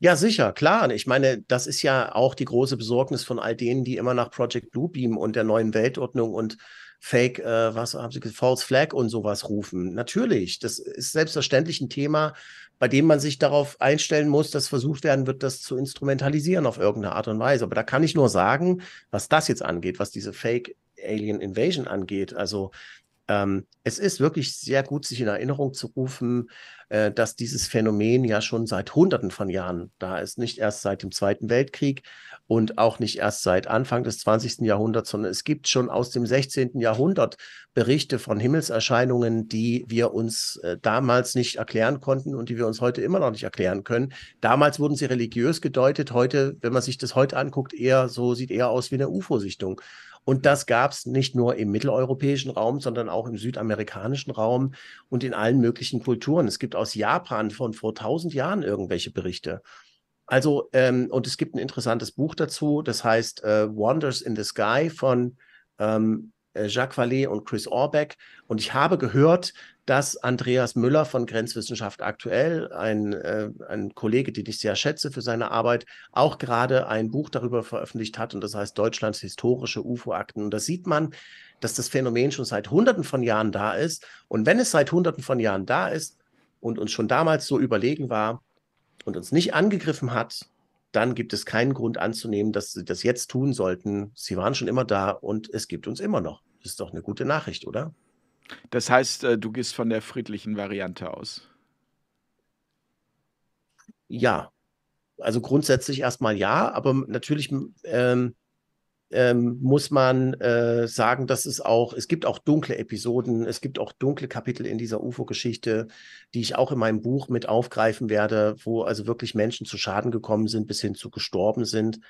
Speaker 3: Ja, sicher, klar. Ich meine, das ist ja auch die große Besorgnis von all denen, die immer nach Project Bluebeam und der neuen Weltordnung und Fake, äh, was haben Sie gesagt, False Flag und sowas rufen. Natürlich, das ist selbstverständlich ein Thema, bei dem man sich darauf einstellen muss, dass versucht werden wird, das zu instrumentalisieren auf irgendeine Art und Weise. Aber da kann ich nur sagen, was das jetzt angeht, was diese Fake Alien Invasion angeht. Also ähm, es ist wirklich sehr gut, sich in Erinnerung zu rufen, äh, dass dieses Phänomen ja schon seit Hunderten von Jahren da ist, nicht erst seit dem Zweiten Weltkrieg, und auch nicht erst seit Anfang des 20. Jahrhunderts, sondern es gibt schon aus dem 16. Jahrhundert Berichte von Himmelserscheinungen, die wir uns äh, damals nicht erklären konnten und die wir uns heute immer noch nicht erklären können. Damals wurden sie religiös gedeutet, heute, wenn man sich das heute anguckt, eher so sieht eher aus wie eine UFO-Sichtung. Und das gab es nicht nur im mitteleuropäischen Raum, sondern auch im südamerikanischen Raum und in allen möglichen Kulturen. Es gibt aus Japan von vor 1000 Jahren irgendwelche Berichte. Also, ähm, und es gibt ein interessantes Buch dazu, das heißt äh, Wonders in the Sky von ähm, äh, Jacques Vallée und Chris Orbeck. Und ich habe gehört, dass Andreas Müller von Grenzwissenschaft aktuell, ein, äh, ein Kollege, den ich sehr schätze für seine Arbeit, auch gerade ein Buch darüber veröffentlicht hat und das heißt Deutschlands historische UFO-Akten. Und da sieht man, dass das Phänomen schon seit Hunderten von Jahren da ist. Und wenn es seit Hunderten von Jahren da ist und uns schon damals so überlegen war, und uns nicht angegriffen hat, dann gibt es keinen Grund anzunehmen, dass sie das jetzt tun sollten. Sie waren schon immer da und es gibt uns immer noch. Das ist doch eine gute Nachricht, oder? Das heißt, äh, du gehst von der friedlichen Variante aus. Ja, also grundsätzlich erstmal ja, aber natürlich ähm, ähm, muss man äh, sagen, dass es auch, es gibt auch dunkle Episoden, es gibt auch dunkle Kapitel in dieser UFO-Geschichte, die ich auch in meinem Buch mit aufgreifen werde, wo also wirklich Menschen zu Schaden gekommen sind, bis hin zu gestorben sind.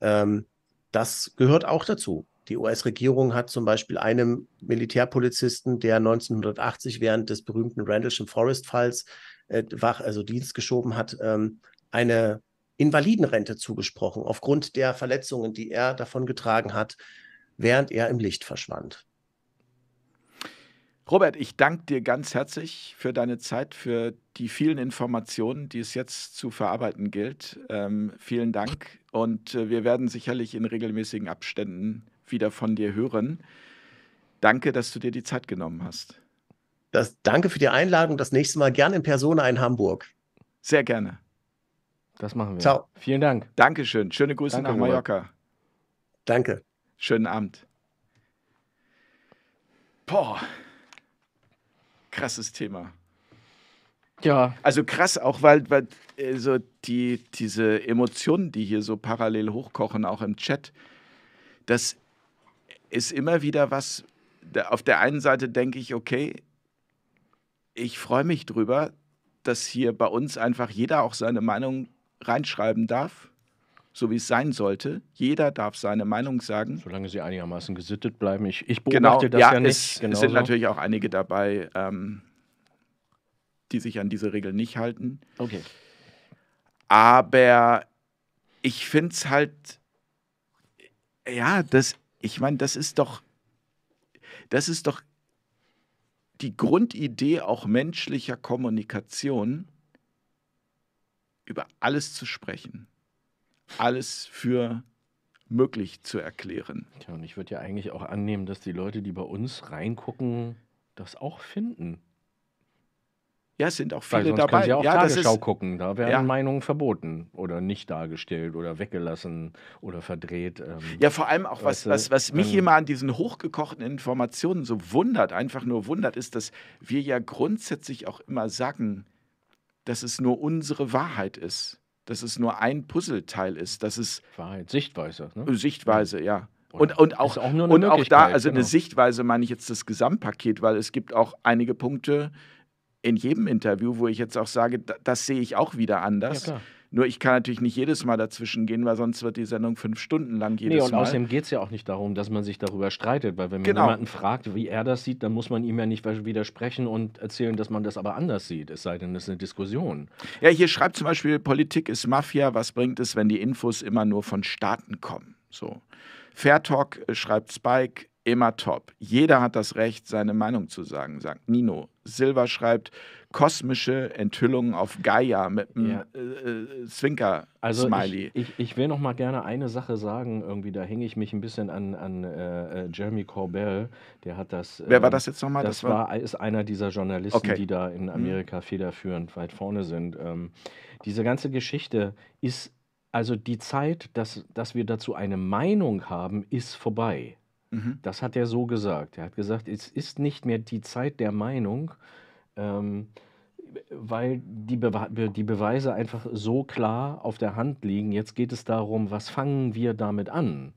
Speaker 3: Ähm, das gehört auch dazu. Die US-Regierung hat zum Beispiel einem Militärpolizisten, der 1980 während des berühmten Randlesham Forest-Falls äh, wach, also Dienst geschoben hat, ähm, eine Invalidenrente zugesprochen, aufgrund der Verletzungen, die er davongetragen hat, während er im Licht verschwand. Robert, ich danke dir ganz herzlich für deine Zeit, für
Speaker 1: die vielen Informationen, die es jetzt zu verarbeiten gilt. Ähm, vielen Dank und äh, wir werden sicherlich in regelmäßigen Abständen wieder von dir hören.
Speaker 3: Danke, dass du dir die Zeit genommen hast. Das, danke für die Einladung. Das nächste Mal gerne in Person in Hamburg. Sehr gerne. Das machen wir. Ciao. Vielen Dank. Dankeschön. Schöne
Speaker 1: Grüße Danke, nach Mallorca. Danke. Schönen Abend. Boah. Krasses Thema. Ja. Also krass, auch weil, weil also die, diese Emotionen, die hier so parallel hochkochen, auch im Chat, das ist immer wieder was. Auf der einen Seite denke ich, okay, ich freue mich drüber, dass hier bei uns einfach jeder auch seine Meinung reinschreiben darf, so wie es sein sollte. Jeder darf seine Meinung sagen. Solange sie einigermaßen gesittet bleiben. Ich, ich genau, beobachte genau, das ja, ja nicht. Es, es genau sind natürlich auch einige dabei, ähm, die sich an diese Regeln nicht halten. Okay. Aber ich finde es halt, ja, das, ich meine, das ist doch, das ist doch die Grundidee auch menschlicher Kommunikation über alles zu sprechen, alles für möglich zu erklären. Tja, und ich würde ja eigentlich auch annehmen, dass die Leute, die bei
Speaker 2: uns reingucken, das auch finden. Ja, es sind auch viele Weil sonst dabei. Sie auch ja, Tagesschau ist, gucken, da werden ja. Meinungen verboten oder nicht dargestellt oder weggelassen oder verdreht. Ähm, ja, vor allem auch was, was, was mich ähm, immer
Speaker 1: an diesen hochgekochten Informationen so wundert, einfach nur wundert, ist, dass wir ja grundsätzlich auch immer sagen, dass es nur unsere Wahrheit ist, dass es nur ein Puzzleteil ist, dass es Wahrheit, Sichtweise, ne? Äh, Sichtweise, ja. und, und auch, auch und auch da, also genau. eine Sichtweise meine ich jetzt das Gesamtpaket, weil es gibt auch einige Punkte in jedem Interview, wo ich jetzt auch sage, das sehe ich auch wieder anders. Ja, nur ich kann natürlich nicht jedes Mal dazwischen gehen, weil sonst wird die Sendung fünf Stunden lang jedes nee, und Mal. Außerdem
Speaker 2: geht es ja auch nicht darum, dass man sich darüber streitet, weil wenn man genau. jemanden fragt, wie er das sieht, dann muss man ihm ja nicht widersprechen und erzählen, dass man das aber anders sieht, es sei denn, das ist eine
Speaker 1: Diskussion. Ja, hier schreibt zum Beispiel, Politik ist Mafia, was bringt es, wenn die Infos immer nur von Staaten kommen? So. Fair Talk äh, schreibt Spike, immer top. Jeder hat das Recht, seine Meinung zu sagen, sagt Nino. Silva schreibt, kosmische Enthüllung auf Gaia mit einem ja. äh, äh, Zwinker-Smiley. Also ich, ich, ich, will noch mal gerne
Speaker 2: eine Sache sagen, irgendwie, da hänge ich mich ein bisschen an, an äh, äh, Jeremy Corbell, der hat das... Wer war ähm, das jetzt nochmal? Das, das war, ist einer dieser Journalisten, okay. die da in mhm. Amerika federführend weit vorne sind. Ähm, diese ganze Geschichte ist, also die Zeit, dass, dass wir dazu eine Meinung haben, ist vorbei. Mhm. Das hat er so gesagt. Er hat gesagt, es ist nicht mehr die Zeit der Meinung, ähm, weil die, Be die Beweise einfach so klar auf der Hand liegen. Jetzt geht es darum, was fangen wir damit an?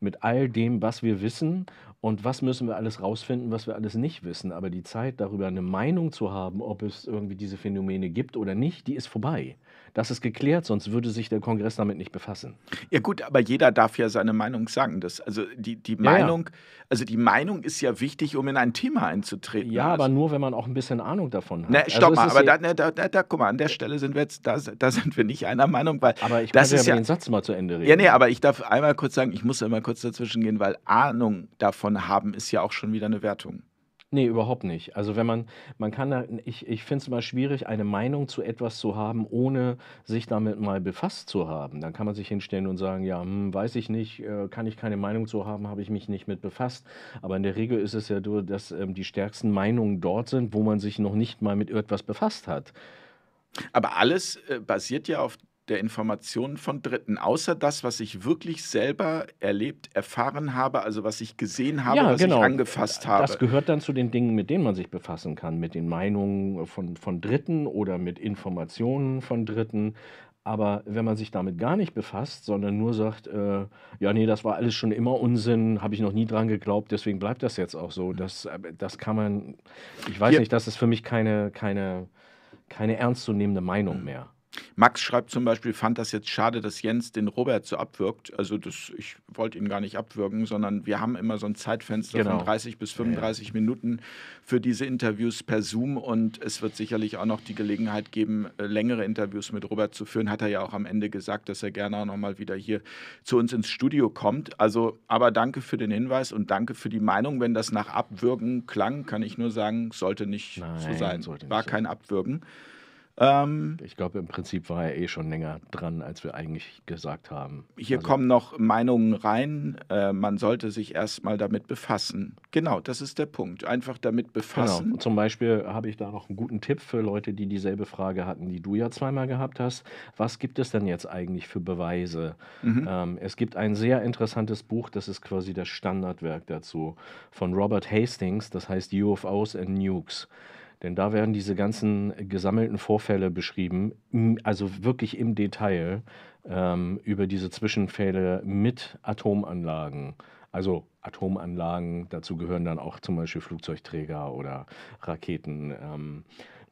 Speaker 2: Mit all dem, was wir wissen und was müssen wir alles rausfinden, was wir alles nicht wissen. Aber die Zeit, darüber eine Meinung zu haben, ob es irgendwie diese Phänomene
Speaker 1: gibt oder nicht, die ist vorbei das ist geklärt, sonst würde sich der Kongress damit nicht befassen. Ja gut, aber jeder darf ja seine Meinung sagen. Das, also die, die Meinung, ja. also die Meinung ist ja wichtig, um in ein Thema einzutreten. Ja, also. aber nur, wenn man auch ein bisschen Ahnung davon hat. Na, also stopp also mal, aber da, na, da, da, da, guck mal, an der Stelle sind wir jetzt, da, da sind wir nicht einer Meinung, weil aber ich das ist ja, den Satz mal zu Ende reden. Ja, nee, aber ich darf einmal kurz sagen, ich muss ja kurz dazwischen gehen, weil Ahnung davon haben ist ja auch schon wieder eine Wertung. Nee, überhaupt nicht. Also wenn man, man kann da, ich, ich finde es immer schwierig, eine
Speaker 2: Meinung zu etwas zu haben, ohne sich damit mal befasst zu haben. Dann kann man sich hinstellen und sagen, ja, hm, weiß ich nicht, äh, kann ich keine Meinung zu haben, habe ich mich nicht mit befasst. Aber in der Regel ist es ja so, dass ähm, die stärksten Meinungen dort sind, wo man sich noch nicht mal mit etwas befasst hat.
Speaker 1: Aber alles äh, basiert ja auf der Informationen von Dritten, außer das, was ich wirklich selber erlebt, erfahren habe, also was ich gesehen habe, ja, was genau. ich angefasst habe. Das
Speaker 2: gehört dann zu den Dingen, mit denen man sich befassen kann, mit den Meinungen von, von Dritten oder mit Informationen von Dritten. Aber wenn man sich damit gar nicht befasst, sondern nur sagt, äh, ja, nee, das war alles schon immer Unsinn, habe ich noch nie dran geglaubt, deswegen bleibt das jetzt auch so. Das, äh, das kann man, ich weiß Hier. nicht, das ist für mich keine, keine, keine
Speaker 1: ernstzunehmende Meinung mehr. Max schreibt zum Beispiel, fand das jetzt schade, dass Jens den Robert so abwirkt. Also das, ich wollte ihn gar nicht abwürgen, sondern wir haben immer so ein Zeitfenster genau. von 30 bis 35 ja, Minuten für diese Interviews per Zoom und es wird sicherlich auch noch die Gelegenheit geben, äh, längere Interviews mit Robert zu führen. Hat er ja auch am Ende gesagt, dass er gerne auch nochmal wieder hier zu uns ins Studio kommt. Also, aber danke für den Hinweis und danke für die Meinung. Wenn das nach Abwürgen klang, kann ich nur sagen, sollte nicht Nein, so sein. War kein Abwürgen. Ähm, ich glaube, im Prinzip war er eh schon länger dran, als wir eigentlich gesagt haben. Hier also, kommen noch Meinungen rein. Äh, man sollte sich erstmal damit befassen. Genau, das ist der Punkt. Einfach damit genau. befassen. Genau. zum
Speaker 2: Beispiel habe ich da noch einen guten Tipp für Leute, die dieselbe Frage hatten, die du ja zweimal gehabt hast. Was gibt es denn jetzt eigentlich für Beweise? Mhm. Ähm, es gibt ein sehr interessantes Buch, das ist quasi das Standardwerk dazu, von Robert Hastings, das heißt UFOs and Nukes. Denn da werden diese ganzen gesammelten Vorfälle beschrieben, also wirklich im Detail ähm, über diese Zwischenfälle mit Atomanlagen. Also Atomanlagen, dazu gehören dann auch zum Beispiel Flugzeugträger oder Raketen. Ähm,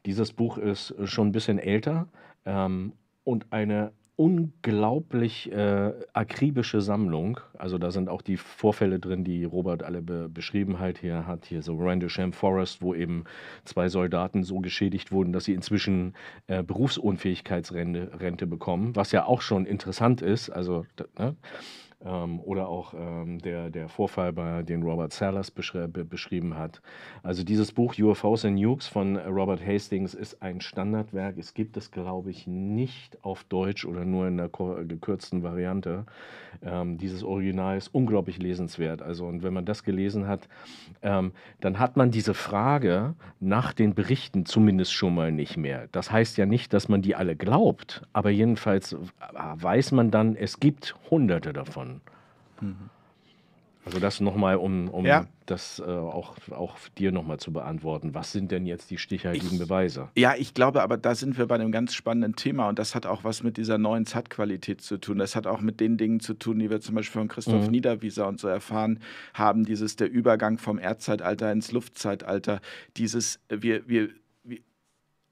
Speaker 2: dieses Buch ist schon ein bisschen älter ähm, und eine unglaublich äh, akribische Sammlung. Also da sind auch die Vorfälle drin, die Robert alle be beschrieben halt hier hat. Hier so Randersham Forest, wo eben zwei Soldaten so geschädigt wurden, dass sie inzwischen äh, Berufsunfähigkeitsrente Rente bekommen, was ja auch schon interessant ist. Also ne? ähm, oder auch ähm, der, der Vorfall, bei, den Robert Sellers beschre beschrieben hat. Also dieses Buch UFOs and Nukes von Robert Hastings ist ein Standardwerk. Es gibt es, glaube ich, nicht auf Deutsch oder nur in der gekürzten Variante. Ähm, dieses Original ist unglaublich lesenswert. Also und wenn man das gelesen hat, ähm, dann hat man diese Frage nach den Berichten zumindest schon mal nicht mehr. Das heißt ja nicht, dass man die alle glaubt, aber jedenfalls äh, weiß man dann, es gibt hunderte davon. Mhm. Also das nochmal, um, um ja. das äh, auch, auch dir nochmal zu beantworten. Was sind denn jetzt die stichhaltigen Beweise?
Speaker 1: Ja, ich glaube, aber da sind wir bei einem ganz spannenden Thema und das hat auch was mit dieser neuen ZAT-Qualität zu tun. Das hat auch mit den Dingen zu tun, die wir zum Beispiel von Christoph mhm. Niederwieser und so erfahren haben. Dieses der Übergang vom Erdzeitalter ins Luftzeitalter. Dieses, wir, wir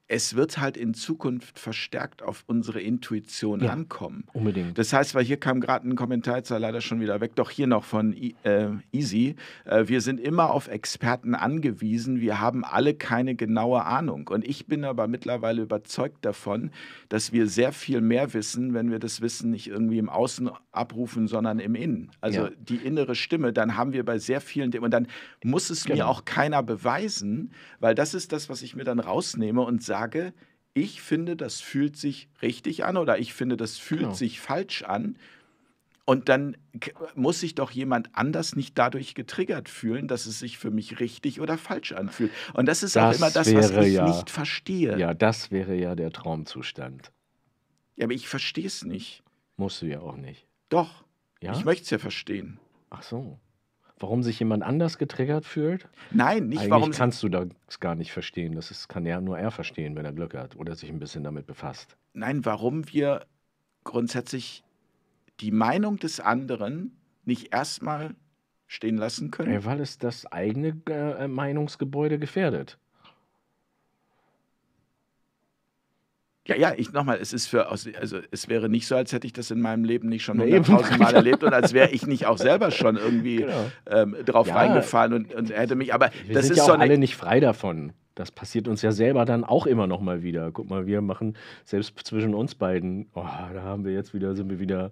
Speaker 1: es wird halt in Zukunft verstärkt auf unsere Intuition ja, ankommen. Unbedingt. Das heißt, weil hier kam gerade ein Kommentar, jetzt war leider schon wieder weg, doch hier noch von äh, Easy. Äh, wir sind immer auf Experten angewiesen, wir haben alle keine genaue Ahnung. Und ich bin aber mittlerweile überzeugt davon, dass wir sehr viel mehr wissen, wenn wir das Wissen nicht irgendwie im Außen abrufen, sondern im Innen. Also ja. die innere Stimme, dann haben wir bei sehr vielen Dingen, und dann muss es genau. mir auch keiner beweisen, weil das ist das, was ich mir dann rausnehme und sage, sage, ich finde, das fühlt sich richtig an oder ich finde, das fühlt genau. sich falsch an. Und dann muss sich doch jemand anders nicht dadurch getriggert fühlen, dass es sich für mich richtig oder falsch anfühlt. Und das ist das auch immer das, was ich ja, nicht verstehe. Ja,
Speaker 2: das wäre ja der Traumzustand.
Speaker 1: Ja, aber ich verstehe es nicht.
Speaker 2: Musst du ja auch nicht.
Speaker 1: Doch. Ja? Ich möchte es ja verstehen. Ach so
Speaker 2: warum sich jemand anders getriggert fühlt?
Speaker 1: Nein, nicht Eigentlich warum. kannst
Speaker 2: du das gar nicht verstehen. Das ist, kann ja nur er verstehen, wenn er Glück hat oder sich
Speaker 1: ein bisschen damit befasst. Nein, warum wir grundsätzlich die Meinung des anderen nicht erstmal stehen lassen können? Ja, weil es das eigene äh, Meinungsgebäude gefährdet. Ja, ja, ich nochmal, es ist für, also es wäre nicht so, als hätte ich das in meinem Leben nicht schon hunderttausend Mal genau. erlebt und als wäre ich nicht auch selber schon irgendwie genau. ähm, drauf ja. reingefallen und, und, hätte mich, aber wir das sind ist ja auch so alle
Speaker 2: nicht frei davon. Das passiert uns ja selber dann auch immer noch mal wieder. Guck mal, wir machen selbst zwischen uns beiden, oh, da haben wir jetzt wieder, sind wir wieder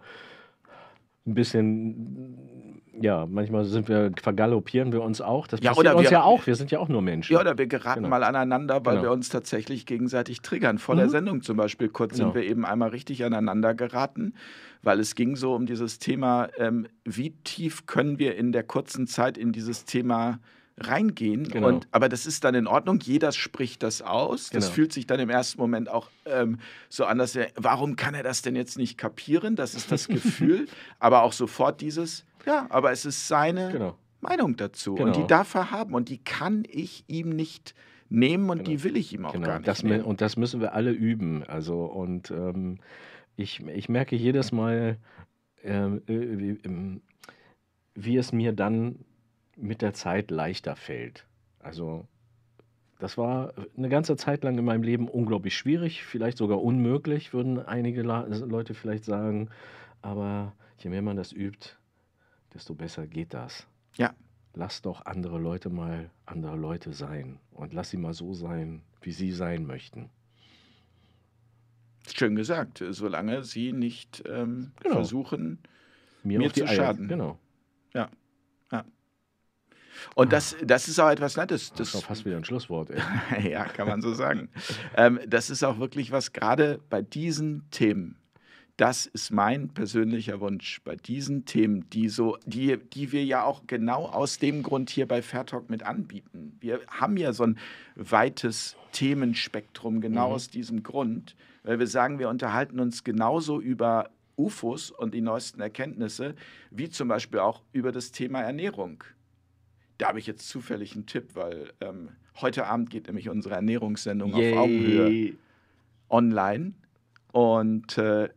Speaker 2: ein bisschen, ja, manchmal sind wir, vergaloppieren wir uns auch. Das ja, passiert uns wir, ja auch. Äh, wir sind ja auch nur Menschen.
Speaker 1: Ja, oder wir geraten genau. mal aneinander, weil genau. wir uns tatsächlich gegenseitig triggern. Vor mhm. der Sendung zum Beispiel kurz genau. sind wir eben einmal richtig aneinander geraten, weil es ging so um dieses Thema, ähm, wie tief können wir in der kurzen Zeit in dieses Thema reingehen. Genau. Und, aber das ist dann in Ordnung. Jeder spricht das aus. Das genau. fühlt sich dann im ersten Moment auch ähm, so an, dass er, warum kann er das denn jetzt nicht kapieren? Das ist das Gefühl. aber auch sofort dieses, ja, aber es ist seine genau. Meinung dazu. Und die genau. darf er haben. Und die kann ich ihm nicht nehmen und die genau. will ich ihm auch genau. gar nicht das, nehmen. Und das müssen wir alle
Speaker 2: üben. Also, und ähm, ich, ich merke jedes Mal, ähm, äh, wie, ähm, wie es mir dann mit der Zeit leichter fällt. Also das war eine ganze Zeit lang in meinem Leben unglaublich schwierig, vielleicht sogar unmöglich, würden einige Leute vielleicht sagen. Aber je mehr man das übt, desto besser geht das. Ja. Lass doch andere Leute mal andere Leute sein
Speaker 1: und lass sie mal so sein, wie sie sein möchten. Schön gesagt, solange sie nicht ähm, genau. versuchen, mir, mir zu schaden. Genau. Ja. Und ah. das, das ist auch etwas Nettes. Das, das ist fast wieder ein Schlusswort. ja, kann man so sagen. ähm, das ist auch wirklich was, gerade bei diesen Themen, das ist mein persönlicher Wunsch bei diesen Themen, die, so, die, die wir ja auch genau aus dem Grund hier bei Fairtalk mit anbieten. Wir haben ja so ein weites Themenspektrum genau mhm. aus diesem Grund, weil wir sagen, wir unterhalten uns genauso über UFOs und die neuesten Erkenntnisse, wie zum Beispiel auch über das Thema Ernährung. Da habe ich jetzt zufällig einen Tipp, weil ähm, heute Abend geht nämlich unsere Ernährungssendung Yay. auf Augenhöhe online. Und äh,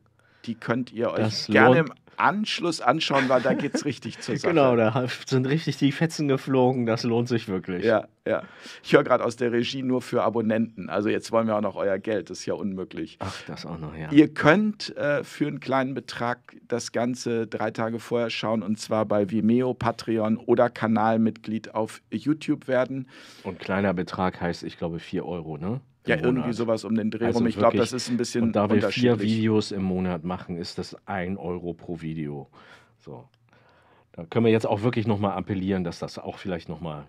Speaker 1: die könnt ihr euch das gerne im Anschluss anschauen, weil da geht es richtig zur Sache. Genau, da sind richtig die Fetzen geflogen, das lohnt sich wirklich. Ja, ja. Ich höre gerade aus der Regie nur für Abonnenten. Also jetzt wollen wir auch noch euer Geld, das ist ja unmöglich. Ach, das auch noch, ja. Ihr könnt äh, für einen kleinen Betrag das Ganze drei Tage vorher schauen und zwar bei Vimeo, Patreon oder Kanalmitglied auf YouTube werden. Und kleiner Betrag heißt, ich glaube, 4 Euro, ne? ja, Monat. irgendwie sowas um den Dreh also rum. Ich glaube, das ist ein bisschen und da wir vier
Speaker 2: Videos im Monat machen, ist das ein Euro pro Video. So. Da können wir jetzt auch wirklich nochmal appellieren, dass das auch vielleicht nochmal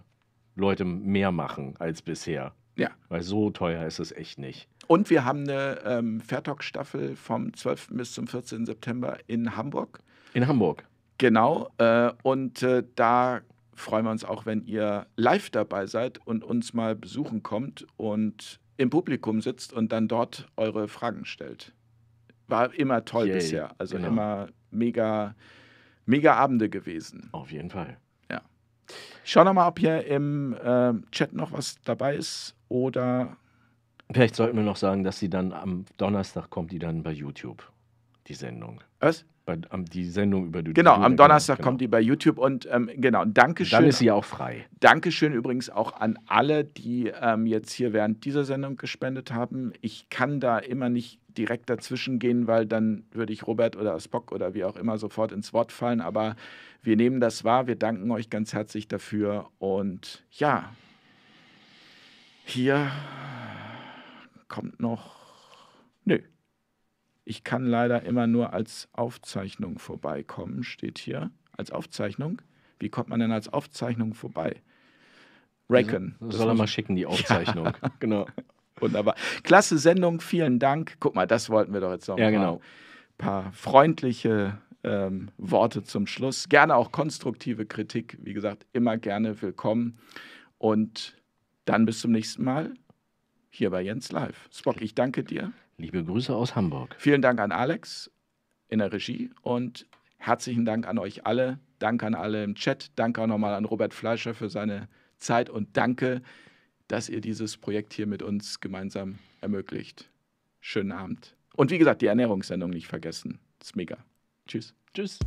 Speaker 2: Leute mehr machen als bisher. Ja. Weil so teuer ist es echt nicht.
Speaker 1: Und wir haben eine ähm, Fairtalk-Staffel vom 12. bis zum 14. September in Hamburg. In Hamburg. Genau. Äh, und äh, da freuen wir uns auch, wenn ihr live dabei seid und uns mal besuchen kommt und im Publikum sitzt und dann dort eure Fragen stellt. War immer toll Yay. bisher. Also genau. immer mega, mega Abende gewesen. Auf jeden Fall. Ja. Ich schau nochmal, ob hier im äh, Chat noch was dabei ist oder. Vielleicht sollten wir noch sagen, dass sie dann am Donnerstag kommt, die dann bei YouTube die Sendung. Was? die Sendung
Speaker 3: über die Genau, am Donnerstag genau. kommt
Speaker 1: die genau. bei YouTube und ähm, genau, schön. Dann ist sie auch frei. Dankeschön übrigens auch an alle, die ähm, jetzt hier während dieser Sendung gespendet haben. Ich kann da immer nicht direkt dazwischen gehen, weil dann würde ich Robert oder Spock oder wie auch immer sofort ins Wort fallen. Aber wir nehmen das wahr. Wir danken euch ganz herzlich dafür. Und ja, hier kommt noch. Nö. Ich kann leider immer nur als Aufzeichnung vorbeikommen, steht hier. Als Aufzeichnung? Wie kommt man denn als Aufzeichnung vorbei? Reckon. Also, das soll er mal schicken, die Aufzeichnung. Ja. Genau. Wunderbar. Klasse Sendung, vielen Dank. Guck mal, das wollten wir doch jetzt noch ja, genau. ein paar freundliche ähm, Worte zum Schluss. Gerne auch konstruktive Kritik. Wie gesagt, immer gerne willkommen. Und dann bis zum nächsten Mal hier bei Jens Live. Spock, ich danke dir. Liebe Grüße aus Hamburg. Vielen Dank an Alex in der Regie und herzlichen Dank an euch alle. Danke an alle im Chat. Danke auch nochmal an Robert Fleischer für seine Zeit und danke, dass ihr dieses Projekt hier mit uns gemeinsam ermöglicht. Schönen Abend. Und wie gesagt, die Ernährungssendung nicht vergessen. Das ist mega. Tschüss. Tschüss.